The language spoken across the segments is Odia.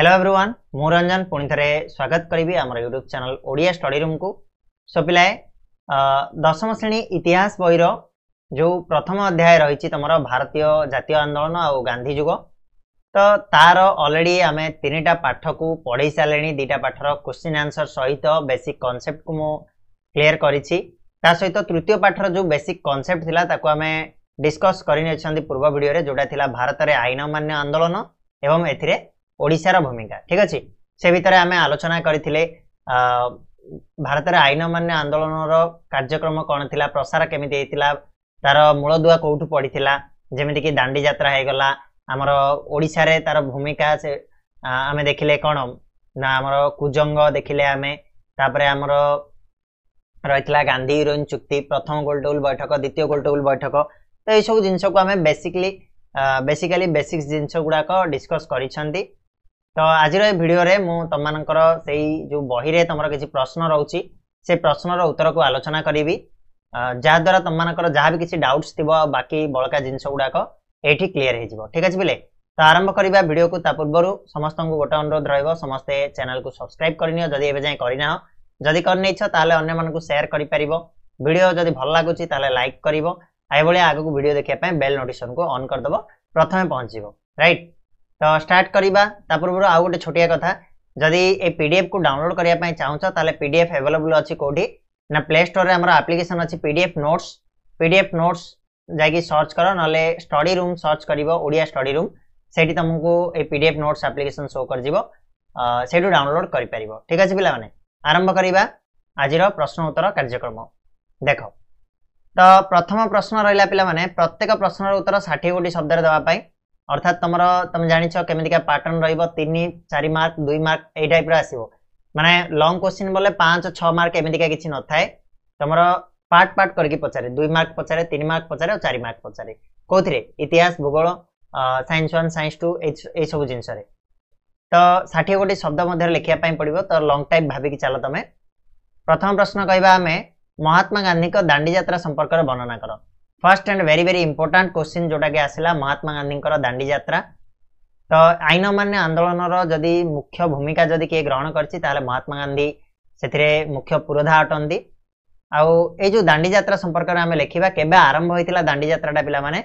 हेलो एवरीवन मु रंजन पुणे स्वागत करी आम YouTube channel Odia study room को सो पिलाए दशम श्रेणी इतिहास बहर जो प्रथम अध्याय रही तुम भारतीय जितिय आंदोलन आ गांधी जुग तो तार अलरेडी आम तीन टा पाठ को पढ़ी सारे दुटा पाठर क्वेश्चन आंसर सहित बेसिक कनसेप्ट को क्लीयर कर सहित तृतीय पाठर जो बेसिक कनसेप्ट आम डिस्कस कर पूर्व भिडे जोटा थी भारत में आईन मान्य आंदोलन एवं ए ଓଡ଼ିଶାର ଭୂମିକା ଠିକ୍ ଅଛି ସେ ଭିତରେ ଆମେ ଆଲୋଚନା କରିଥିଲେ ଭାରତରେ ଆଇନମାନ୍ୟ ଆନ୍ଦୋଳନର କାର୍ଯ୍ୟକ୍ରମ କ'ଣ ଥିଲା ପ୍ରସାର କେମିତି ହେଇଥିଲା ତାର ମୂଳଦୁଆ କୋଉଠୁ ପଡ଼ିଥିଲା ଯେମିତିକି ଦାଣ୍ଡି ଯାତ୍ରା ହେଇଗଲା ଆମର ଓଡ଼ିଶାରେ ତାର ଭୂମିକା ସେ ଆମେ ଦେଖିଲେ କ'ଣ ନା ଆମର କୁଜଙ୍ଗ ଦେଖିଲେ ଆମେ ତାପରେ ଆମର ରହିଥିଲା ଗାନ୍ଧୀ ୟୁରୋଇନ୍ ଚୁକ୍ତି ପ୍ରଥମ ଗୋଲଟେବୁଲ ବୈଠକ ଦ୍ୱିତୀୟ ଗୋଲଟେବୁଲ ବୈଠକ ତ ଏଇସବୁ ଜିନିଷକୁ ଆମେ ବେସିକଲି ବେସିକାଲି ବେସିକ୍ସ ଜିନିଷ ଗୁଡ଼ାକ ଡିସ୍କସ୍ କରିଛନ୍ତି ତ ଆଜିର ଏ ଭିଡ଼ିଓରେ ମୁଁ ତମମାନଙ୍କର ସେଇ ଯେଉଁ ବହିରେ ତମର କିଛି ପ୍ରଶ୍ନ ରହୁଛି ସେ ପ୍ରଶ୍ନର ଉତ୍ତରକୁ ଆଲୋଚନା କରିବି ଯାହାଦ୍ୱାରା ତମମାନଙ୍କର ଯାହା ବି କିଛି ଡାଉଟ୍ସ ଥିବ ଆଉ ବାକି ବଳକା ଜିନିଷ ଗୁଡ଼ାକ ଏଇଠି କ୍ଲିଅର ହେଇଯିବ ଠିକ୍ ଅଛି ବୋଲେ ତ ଆରମ୍ଭ କରିବା ଭିଡ଼ିଓକୁ ତା ପୂର୍ବରୁ ସମସ୍ତଙ୍କୁ ଗୋଟେ ଅନୁରୋଧ ରହିବ ସମସ୍ତେ ଚ୍ୟାନେଲକୁ ସବସ୍କ୍ରାଇବ କରିନିଅ ଯଦି ଏବେ ଯାଏଁ କରିନାହ ଯଦି କରିନେଇଛ ତାହେଲେ ଅନ୍ୟମାନଙ୍କୁ ସେୟାର କରିପାରିବ ଭିଡ଼ିଓ ଯଦି ଭଲ ଲାଗୁଛି ତାହେଲେ ଲାଇକ୍ କରିବ ଏଭଳିଆ ଆଗକୁ ଭିଡ଼ିଓ ଦେଖିବା ପାଇଁ ବେଲ୍ ନୋଟିସନକୁ ଅନ୍ କରିଦେବ ପ୍ରଥମେ ପହଞ୍ଚିବ ରାଇଟ୍ ତ ଷ୍ଟାର୍ଟ କରିବା ତା ପୂର୍ବରୁ ଆଉ ଗୋଟେ ଛୋଟିଆ କଥା ଯଦି ଏ ପିଡିଏଫ୍କୁ ଡାଉନଲୋଡ୍ କରିବା ପାଇଁ ଚାହୁଁଛ ତାହେଲେ ପି ଡି ଏଫ୍ ଆଭେଲେବୁଲ୍ ଅଛି କେଉଁଠି ନା ପ୍ଲେ ଷ୍ଟୋର୍ରେ ଆମର ଆପ୍ଲିକେସନ୍ ଅଛି P D F notes P D F notes ଯାଇକି ସର୍ଚ୍ଚ କର ନହେଲେ ଷ୍ଟଡି ରୁମ୍ ସର୍ଚ୍ଚ କରିବ ଓଡ଼ିଆ ଷ୍ଟଡି ରୁମ୍ ସେଇଠି ତୁମକୁ A P D F notes application show କରିଯିବ ସେଇଠୁ ଡାଉନଲୋଡ୍ କରିପାରିବ ଠିକ୍ ଅଛି ପିଲାମାନେ ଆରମ୍ଭ କରିବା ଆଜିର ପ୍ରଶ୍ନ ଉତ୍ତର କାର୍ଯ୍ୟକ୍ରମ ଦେଖ ତ ପ୍ରଥମ ପ୍ରଶ୍ନ ରହିଲା ପିଲାମାନେ ପ୍ରତ୍ୟେକ ପ୍ରଶ୍ନର ଉତ୍ତର ଷାଠିଏ କୋଟି ଶବ୍ଦରେ ଦେବା ପାଇଁ অর্থাৎ তোমার তুমি জাঁচ কেমিকা প্যাটর্ন রহব তিন চারি মার্ক দুই মার্ক এই টাইপ্র আসব মানে লং কোশ্চিন বলে পাঁচ ছ মার্ক এমিকা কিছু নথায় তোমার পার্ট পার্ট করি পচারে দুই মার্ক পচারে তিন মার্ক পচারে চারি মার্ক পচারে কোথায় ইতিহাস ভূগোল সাইন্স ওয়ান সাইন্স টু এইসব জিনিসরে তো ষাঠিয়ে গোটি শব্দ মধ্যে লেখা পড়ব তো লং টাইপ ভাবিকি চাল তুমি প্রথম প্রশ্ন কহবা আমি মহাত্মা গান্ধী দাণ্ডি যাত্রা সম্পর্কের বর্ণনা কর first and very very important question ଯେଉଁଟାକି ଆସିଲା ମହାତ୍ମା ଗାନ୍ଧୀଙ୍କର ଦାଣ୍ଡିଯାତ୍ରା ତ ଆଇନମାନ୍ୟ ଆନ୍ଦୋଳନର ଯଦି ମୁଖ୍ୟ ଭୂମିକା ଯଦି କିଏ ଗ୍ରହଣ କରିଛି ତାହେଲେ ମହାତ୍ମା ଗାନ୍ଧୀ ସେଥିରେ ମୁଖ୍ୟ ପୁରୋଧା ଅଟନ୍ତି ଆଉ ଏଇ ଯେଉଁ ଦାଣ୍ଡିଯାତ୍ରା ସମ୍ପର୍କରେ ଆମେ ଲେଖିବା କେବେ ଆରମ୍ଭ ହୋଇଥିଲା ଦାଣ୍ଡିଯାତ୍ରାଟା ପିଲାମାନେ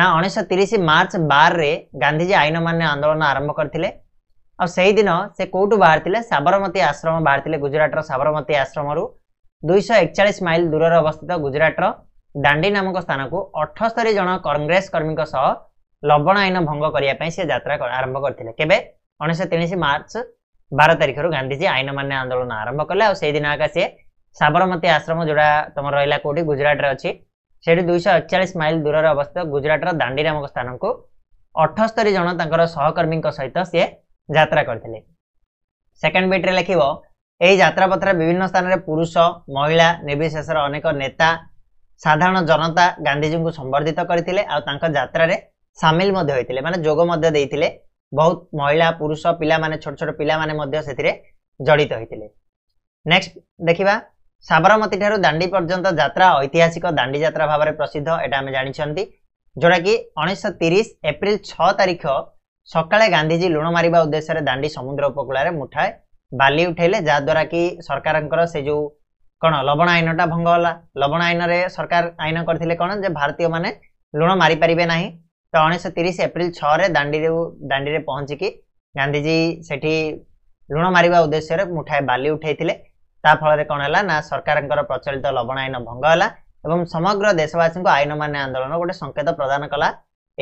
ନା ଉଣେଇଶହ ତିରିଶ ମାର୍ଚ୍ଚ ବାରରେ ଗାନ୍ଧିଜୀ ଆଇନମାନ୍ୟ ଆନ୍ଦୋଳନ ଆରମ୍ଭ କରିଥିଲେ ଆଉ ସେଇଦିନ ସେ କେଉଁଠୁ ବାହାରିଥିଲେ ସାବରମତୀ ଆଶ୍ରମ ବାହାରିଥିଲେ ଗୁଜୁରାଟର ସାବରମତୀ ଆଶ୍ରମରୁ ଦୁଇଶହ ଏକଚାଳିଶ ମାଇଲ୍ ଦୂରରେ ଅବସ୍ଥିତ ଗୁଜୁରାଟର ଦାଣ୍ଡି ନାମକ ସ୍ଥାନକୁ ଅଠସ୍ତରି ଜଣ କଂଗ୍ରେସ କର୍ମୀଙ୍କ ସହ ଲବଣ ଆଇନ ଭଙ୍ଗ କରିବା ପାଇଁ ସେ ଯାତ୍ରା ଆରମ୍ଭ କରିଥିଲେ କେବେ ଉଣେଇଶହ ତିରିଶ ମାର୍ଚ୍ଚ ବାର ତାରିଖରୁ ଗାନ୍ଧିଜୀ ଆଇନ ମାନ୍ୟ ଆନ୍ଦୋଳନ ଆରମ୍ଭ କଲେ ଆଉ ସେଇଦିନ ଆକା ସିଏ ସାବରମତୀ ଆଶ୍ରମ ଯୋଉଟା ତମର ରହିଲା କୋଉଠି ଗୁଜୁରାଟରେ ଅଛି ସେଠି ଦୁଇଶହ ଅଠଚାଳିଶ ମାଇଲ ଦୂରରେ ଅବସ୍ଥିତ ଗୁଜୁରାଟର ଦାଣ୍ଡି ନାମକ ସ୍ଥାନକୁ ଅଠସ୍ତରି ଜଣ ତାଙ୍କର ସହକର୍ମୀଙ୍କ ସହିତ ସିଏ ଯାତ୍ରା କରିଥିଲେ ସେକେଣ୍ଡ ବିଟ୍ରେ ଲେଖିବ ଏହି ଯାତ୍ରାପଥରେ ବିଭିନ୍ନ ସ୍ଥାନରେ ପୁରୁଷ ମହିଳା ନିର୍ବିଶେଷର ଅନେକ ନେତା ସାଧାରଣ ଜନତା ଗାନ୍ଧିଜୀଙ୍କୁ ସମ୍ବର୍ଦ୍ଧିତ କରିଥିଲେ ଆଉ ତାଙ୍କ ଯାତ୍ରାରେ ସାମିଲ ମଧ୍ୟ ହୋଇଥିଲେ ମାନେ ଯୋଗ ମଧ୍ୟ ଦେଇଥିଲେ ବହୁତ ମହିଳା ପୁରୁଷ ପିଲାମାନେ ଛୋଟ ଛୋଟ ପିଲାମାନେ ମଧ୍ୟ ସେଥିରେ ଜଡ଼ିତ ହୋଇଥିଲେ ନେକ୍ସଟ ଦେଖିବା ସାବରମତୀ ଠାରୁ ଦାଣ୍ଡି ପର୍ଯ୍ୟନ୍ତ ଯାତ୍ରା ଐତିହାସିକ ଦାଣ୍ଡି ଯାତ୍ରା ଭାବରେ ପ୍ରସିଦ୍ଧ ଏଇଟା ଆମେ ଜାଣିଛନ୍ତି ଯୋଉଟାକି ଉଣେଇଶହ ତିରିଶ ଏପ୍ରିଲ ଛଅ ତାରିଖ ସକାଳେ ଗାନ୍ଧିଜୀ ଲୁଣ ମାରିବା ଉଦ୍ଦେଶ୍ୟରେ ଦାଣ୍ଡି ସମୁଦ୍ର ଉପକୂଳରେ ମୁଠାଏ ବାଲି ଉଠାଇଲେ ଯାହାଦ୍ୱାରା କି ସରକାରଙ୍କର ସେ ଯୋଉ କ'ଣ ଲବଣ ଆଇନଟା ଭଙ୍ଗ ହେଲା ଲବଣ ଆଇନରେ ସରକାର ଆଇନ କରିଥିଲେ କ'ଣ ଯେ ଭାରତୀୟମାନେ ଲୁଣ ମାରିପାରିବେ ନାହିଁ ତ ଉଣେଇଶହ ତିରିଶ ଏପ୍ରିଲ ଛଅରେ ଦାଣ୍ଡିରେ ଦାଣ୍ଡିରେ ପହଞ୍ଚିକି ଗାନ୍ଧିଜୀ ସେଠି ଲୁଣ ମାରିବା ଉଦ୍ଦେଶ୍ୟରେ ମୁଠାଏ ବାଲି ଉଠାଇଥିଲେ ତା ଫଳରେ କ'ଣ ହେଲା ନା ସରକାରଙ୍କର ପ୍ରଚଳିତ ଲବଣ ଆଇନ ଭଙ୍ଗ ହେଲା ଏବଂ ସମଗ୍ର ଦେଶବାସୀଙ୍କୁ ଆଇନ ମାନ୍ୟ ଆନ୍ଦୋଳନ ଗୋଟେ ସଙ୍କେତ ପ୍ରଦାନ କଲା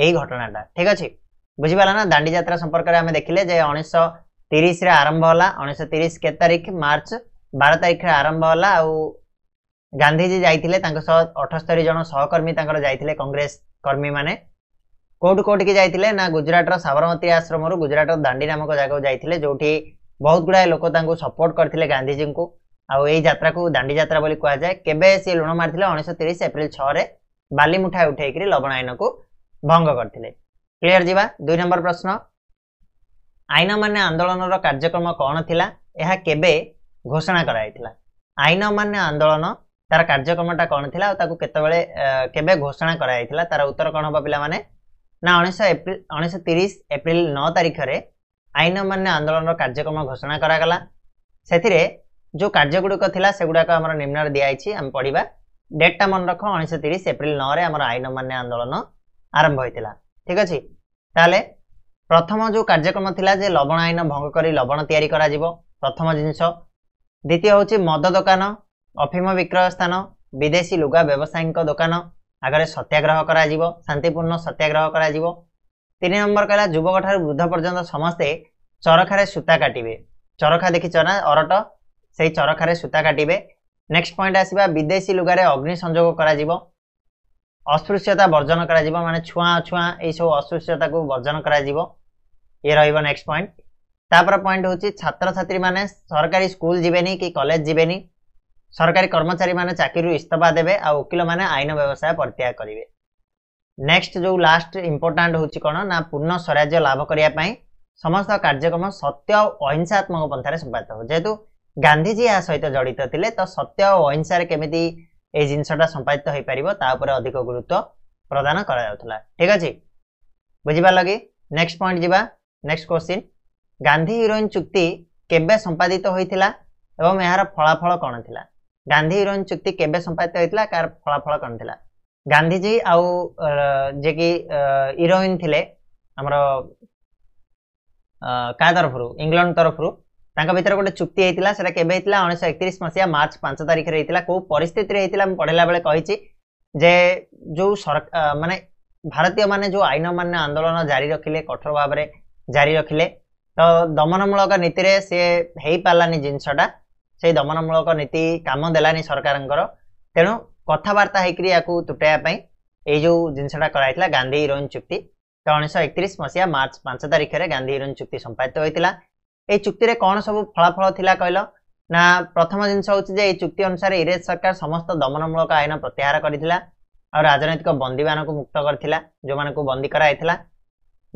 ଏହି ଘଟଣାଟା ଠିକ ଅଛି ବୁଝିପାରିଲା ନା ଦାଣ୍ଡିଯାତ୍ରା ସମ୍ପର୍କରେ ଆମେ ଦେଖିଲେ ଯେ ଉଣେଇଶହ ତିରିଶରେ ଆରମ୍ଭ ହେଲା ଉଣେଇଶହ ତିରିଶ କେତେ ତାରିଖ ମାର୍ଚ୍ଚ ବାର ତାରିଖରେ ଆରମ୍ଭ ହେଲା ଆଉ ଗାନ୍ଧିଜୀ ଯାଇଥିଲେ ତାଙ୍କ ସହ ଅଠସ୍ତରୀ ଜଣ ସହକର୍ମୀ ତାଙ୍କର ଯାଇଥିଲେ କଂଗ୍ରେସ କର୍ମୀମାନେ କୋଉଠୁ କୋଉଠିକି ଯାଇଥିଲେ ନା ଗୁଜୁରାଟର ସାବରମତୀ ଆଶ୍ରମରୁ ଗୁଜୁରାଟର ଦାଣ୍ଡି ନାମକ ଜାଗାକୁ ଯାଇଥିଲେ ଯୋଉଠି ବହୁତ ଗୁଡ଼ାଏ ଲୋକ ତାଙ୍କୁ ସପୋର୍ଟ କରିଥିଲେ ଗାନ୍ଧିଜୀଙ୍କୁ ଆଉ ଏହି ଯାତ୍ରାକୁ ଦାଣ୍ଡି ଯାତ୍ରା ବୋଲି କୁହାଯାଏ କେବେ ସିଏ ଲୁଣ ମାରିଥିଲେ ଉଣେଇଶହ ତିରିଶ ଏପ୍ରିଲ ଛଅରେ ବାଲିମୁଠା ଉଠେଇକିରି ଲବଣ ଆଇନକୁ ଭଙ୍ଗ କରିଥିଲେ କ୍ଲିଅର ଯିବା ଦୁଇ ନମ୍ବର ପ୍ରଶ୍ନ ଆଇନମାନେ ଆନ୍ଦୋଳନର କାର୍ଯ୍ୟକ୍ରମ କ'ଣ ଥିଲା ଏହା କେବେ ଘୋଷଣା କରାଯାଇଥିଲା ଆଇନ ମାନ୍ୟ ଆନ୍ଦୋଳନ ତାର କାର୍ଯ୍ୟକ୍ରମଟା କ'ଣ ଥିଲା ଆଉ ତାକୁ କେତେବେଳେ କେବେ ଘୋଷଣା କରାଯାଇଥିଲା ତାର ଉତ୍ତର କ'ଣ ହବ ପିଲାମାନେ ନା ଉଣେଇଶହ ଏପ୍ରିଲ ଉଣେଇଶହ ତିରିଶ ଏପ୍ରିଲ ନଅ ତାରିଖରେ ଆଇନ ମାନ୍ୟ ଆନ୍ଦୋଳନର କାର୍ଯ୍ୟକ୍ରମ ଘୋଷଣା କରାଗଲା ସେଥିରେ ଯେଉଁ କାର୍ଯ୍ୟଗୁଡ଼ିକ ଥିଲା ସେଗୁଡ଼ାକ ଆମର ନିମ୍ନରେ ଦିଆଯାଇଛି ଆମେ ପଢ଼ିବା ଡେଟ୍ଟା ମନେ ରଖ ଉଣେଇଶହ ତିରିଶ ଏପ୍ରିଲ ନଅରେ ଆମର ଆଇନ ମାନ୍ୟ ଆନ୍ଦୋଳନ ଆରମ୍ଭ ହୋଇଥିଲା ଠିକ୍ ଅଛି ତାହେଲେ ପ୍ରଥମ ଯେଉଁ କାର୍ଯ୍ୟକ୍ରମ ଥିଲା ଯେ ଲବଣ ଆଇନ ଭଙ୍ଗ କରି ଲବଣ ତିଆରି କରାଯିବ ପ୍ରଥମ ଜିନିଷ দ্বিতীয় ହେଉଛି ମଦ ଦୋକାନ ଅଫିମ ବିକ୍ରୟ ସ୍ଥାନ ବିଦେଶୀ ଲୁଗା ବ୍ୟବସାୟୀଙ୍କ ଦୋକାନ ଆଗରେ ସତ୍ୟାଗ୍ରହ କରାଯିବ ଶାନ୍ତିପୂର୍ଣ୍ଣ ସତ୍ୟାଗ୍ରହ କରାଯିବ ତିନି ନମ୍ବର କହିଲା ଯୁବକଠାରୁ ବୃଦ୍ଧ ପର୍ଯ୍ୟନ୍ତ ସମସ୍ତେ ଚରଖାରେ ସୂତା କାଟିବେ ଚରଖା ଦେଖିଛ ନା ଅରଟ ସେଇ ଚରଖାରେ ସୂତା କାଟିବେ ନେକ୍ସଟ ପଏଣ୍ଟ ଆସିବା ବିଦେଶୀ ଲୁଗାରେ ଅଗ୍ନି ସଂଯୋଗ କରାଯିବ ଅସ୍ପୃଶ୍ୟତା ବର୍ଜନ କରାଯିବ ମାନେ ଛୁଆଁ ଅଛୁଆଁ ଏଇସବୁ ଅସ୍ପୃଶ୍ୟତାକୁ ବର୍ଜନ କରାଯିବ ଇଏ ରହିବ ନେକ୍ସଟ ପଏଣ୍ଟ ତାପରେ ପଏଣ୍ଟ ହେଉଛି ଛାତ୍ରଛାତ୍ରୀମାନେ ସରକାରୀ ସ୍କୁଲ ଯିବେନି କି କଲେଜ ଯିବେନି ସରକାରୀ କର୍ମଚାରୀମାନେ ଚାକିରିରୁ ଇସ୍ତଫା ଦେବେ ଆଉ ଓକିଲମାନେ ଆଇନ ବ୍ୟବସାୟ ପରିତ୍ୟାଗ କରିବେ ନେକ୍ସଟ ଯେଉଁ ଲାଷ୍ଟ ଇମ୍ପୋର୍ଟାଣ୍ଟ ହେଉଛି କ'ଣ ନା ପୂର୍ଣ୍ଣ ସ୍ୱରାଜ୍ୟ ଲାଭ କରିବା ପାଇଁ ସମସ୍ତ କାର୍ଯ୍ୟକ୍ରମ ସତ୍ୟ ଓ ଅହିଂସାତ୍ମକ ପନ୍ଥାରେ ସମ୍ପାଦିତ ହେବ ଯେହେତୁ ଗାନ୍ଧିଜୀ ଏହା ସହିତ ଜଡ଼ିତ ଥିଲେ ତ ସତ୍ୟ ଓ ଅହିଂସାରେ କେମିତି ଏଇ ଜିନିଷଟା ସମ୍ପାଦିତ ହୋଇପାରିବ ତା ଉପରେ ଅଧିକ ଗୁରୁତ୍ୱ ପ୍ରଦାନ କରାଯାଉଥିଲା ଠିକ ଅଛି ବୁଝିବା ଲାଗି ନେକ୍ସଟ ପଏଣ୍ଟ ଯିବା ନେକ୍ସଟ କ୍ୱେଶ୍ଚିନ୍ ଗାନ୍ଧୀ ହିରୋଇନ୍ ଚୁକ୍ତି କେବେ ସମ୍ପାଦିତ ହୋଇଥିଲା ଏବଂ ଏହାର ଫଳାଫଳ କ'ଣ ଥିଲା ଗାନ୍ଧୀ ହିରୋଇନ୍ ଚୁକ୍ତି କେବେ ସମ୍ପାଦିତ ହୋଇଥିଲା କାହାର ଫଳାଫଳ କ'ଣ ଥିଲା ଗାନ୍ଧୀଜୀ ଆଉ ଯିଏକି ହିରୋଇନ୍ ଥିଲେ ଆମର କାହା ତରଫରୁ ଇଂଲଣ୍ଡ ତରଫରୁ ତାଙ୍କ ଭିତରେ ଗୋଟେ ଚୁକ୍ତି ହେଇଥିଲା ସେଟା କେବେ ହେଇଥିଲା ଉଣେଇଶହ ଏକତିରିଶ ମସିହା ମାର୍ଚ୍ଚ ପାଞ୍ଚ ତାରିଖରେ ହେଇଥିଲା କେଉଁ ପରିସ୍ଥିତିରେ ହେଇଥିଲା ମୁଁ ପଢ଼ିଲା ବେଳେ କହିଛି ଯେ ଯେଉଁ ସରକାର ମାନେ ଭାରତୀୟମାନେ ଯେଉଁ ଆଇନମାନ୍ୟ ଆନ୍ଦୋଳନ ଜାରି ରଖିଲେ କଠୋର ଭାବରେ ଜାରି ରଖିଲେ ତ ଦମନମୂଳକ ନୀତିରେ ସିଏ ହେଇପାରିଲାନି ଜିନିଷଟା ସେଇ ଦମନମୂଳକ ନୀତି କାମ ଦେଲାନି ସରକାରଙ୍କର ତେଣୁ କଥାବାର୍ତ୍ତା ହେଇକରି ୟାକୁ ତୁଟାଇବା ପାଇଁ ଏଇ ଯେଉଁ ଜିନିଷଟା କରାଯାଇଥିଲା ଗାନ୍ଧୀ ଇରୋଇନ୍ ଚୁକ୍ତି ତ ଉଣେଇଶହ ଏକତିରିଶ ମସିହା ମାର୍ଚ୍ଚ ପାଞ୍ଚ ତାରିଖରେ ଗାନ୍ଧୀ ଇରୋଇନ୍ ଚୁକ୍ତି ସମ୍ପାଦିତ ହୋଇଥିଲା ଏଇ ଚୁକ୍ତିରେ କ'ଣ ସବୁ ଫଳାଫଳ ଥିଲା କହିଲ ନା ପ୍ରଥମ ଜିନିଷ ହେଉଛି ଯେ ଏଇ ଚୁକ୍ତି ଅନୁସାରେ ଇରେଜ ସରକାର ସମସ୍ତ ଦମନମୂଳକ ଆଇନ ପ୍ରତ୍ୟାହାର କରିଥିଲା ଆଉ ରାଜନୈତିକ ବନ୍ଦୀମାନଙ୍କୁ ମୁକ୍ତ କରିଥିଲା ଯେଉଁମାନଙ୍କୁ ବନ୍ଦୀ କରାଯାଇଥିଲା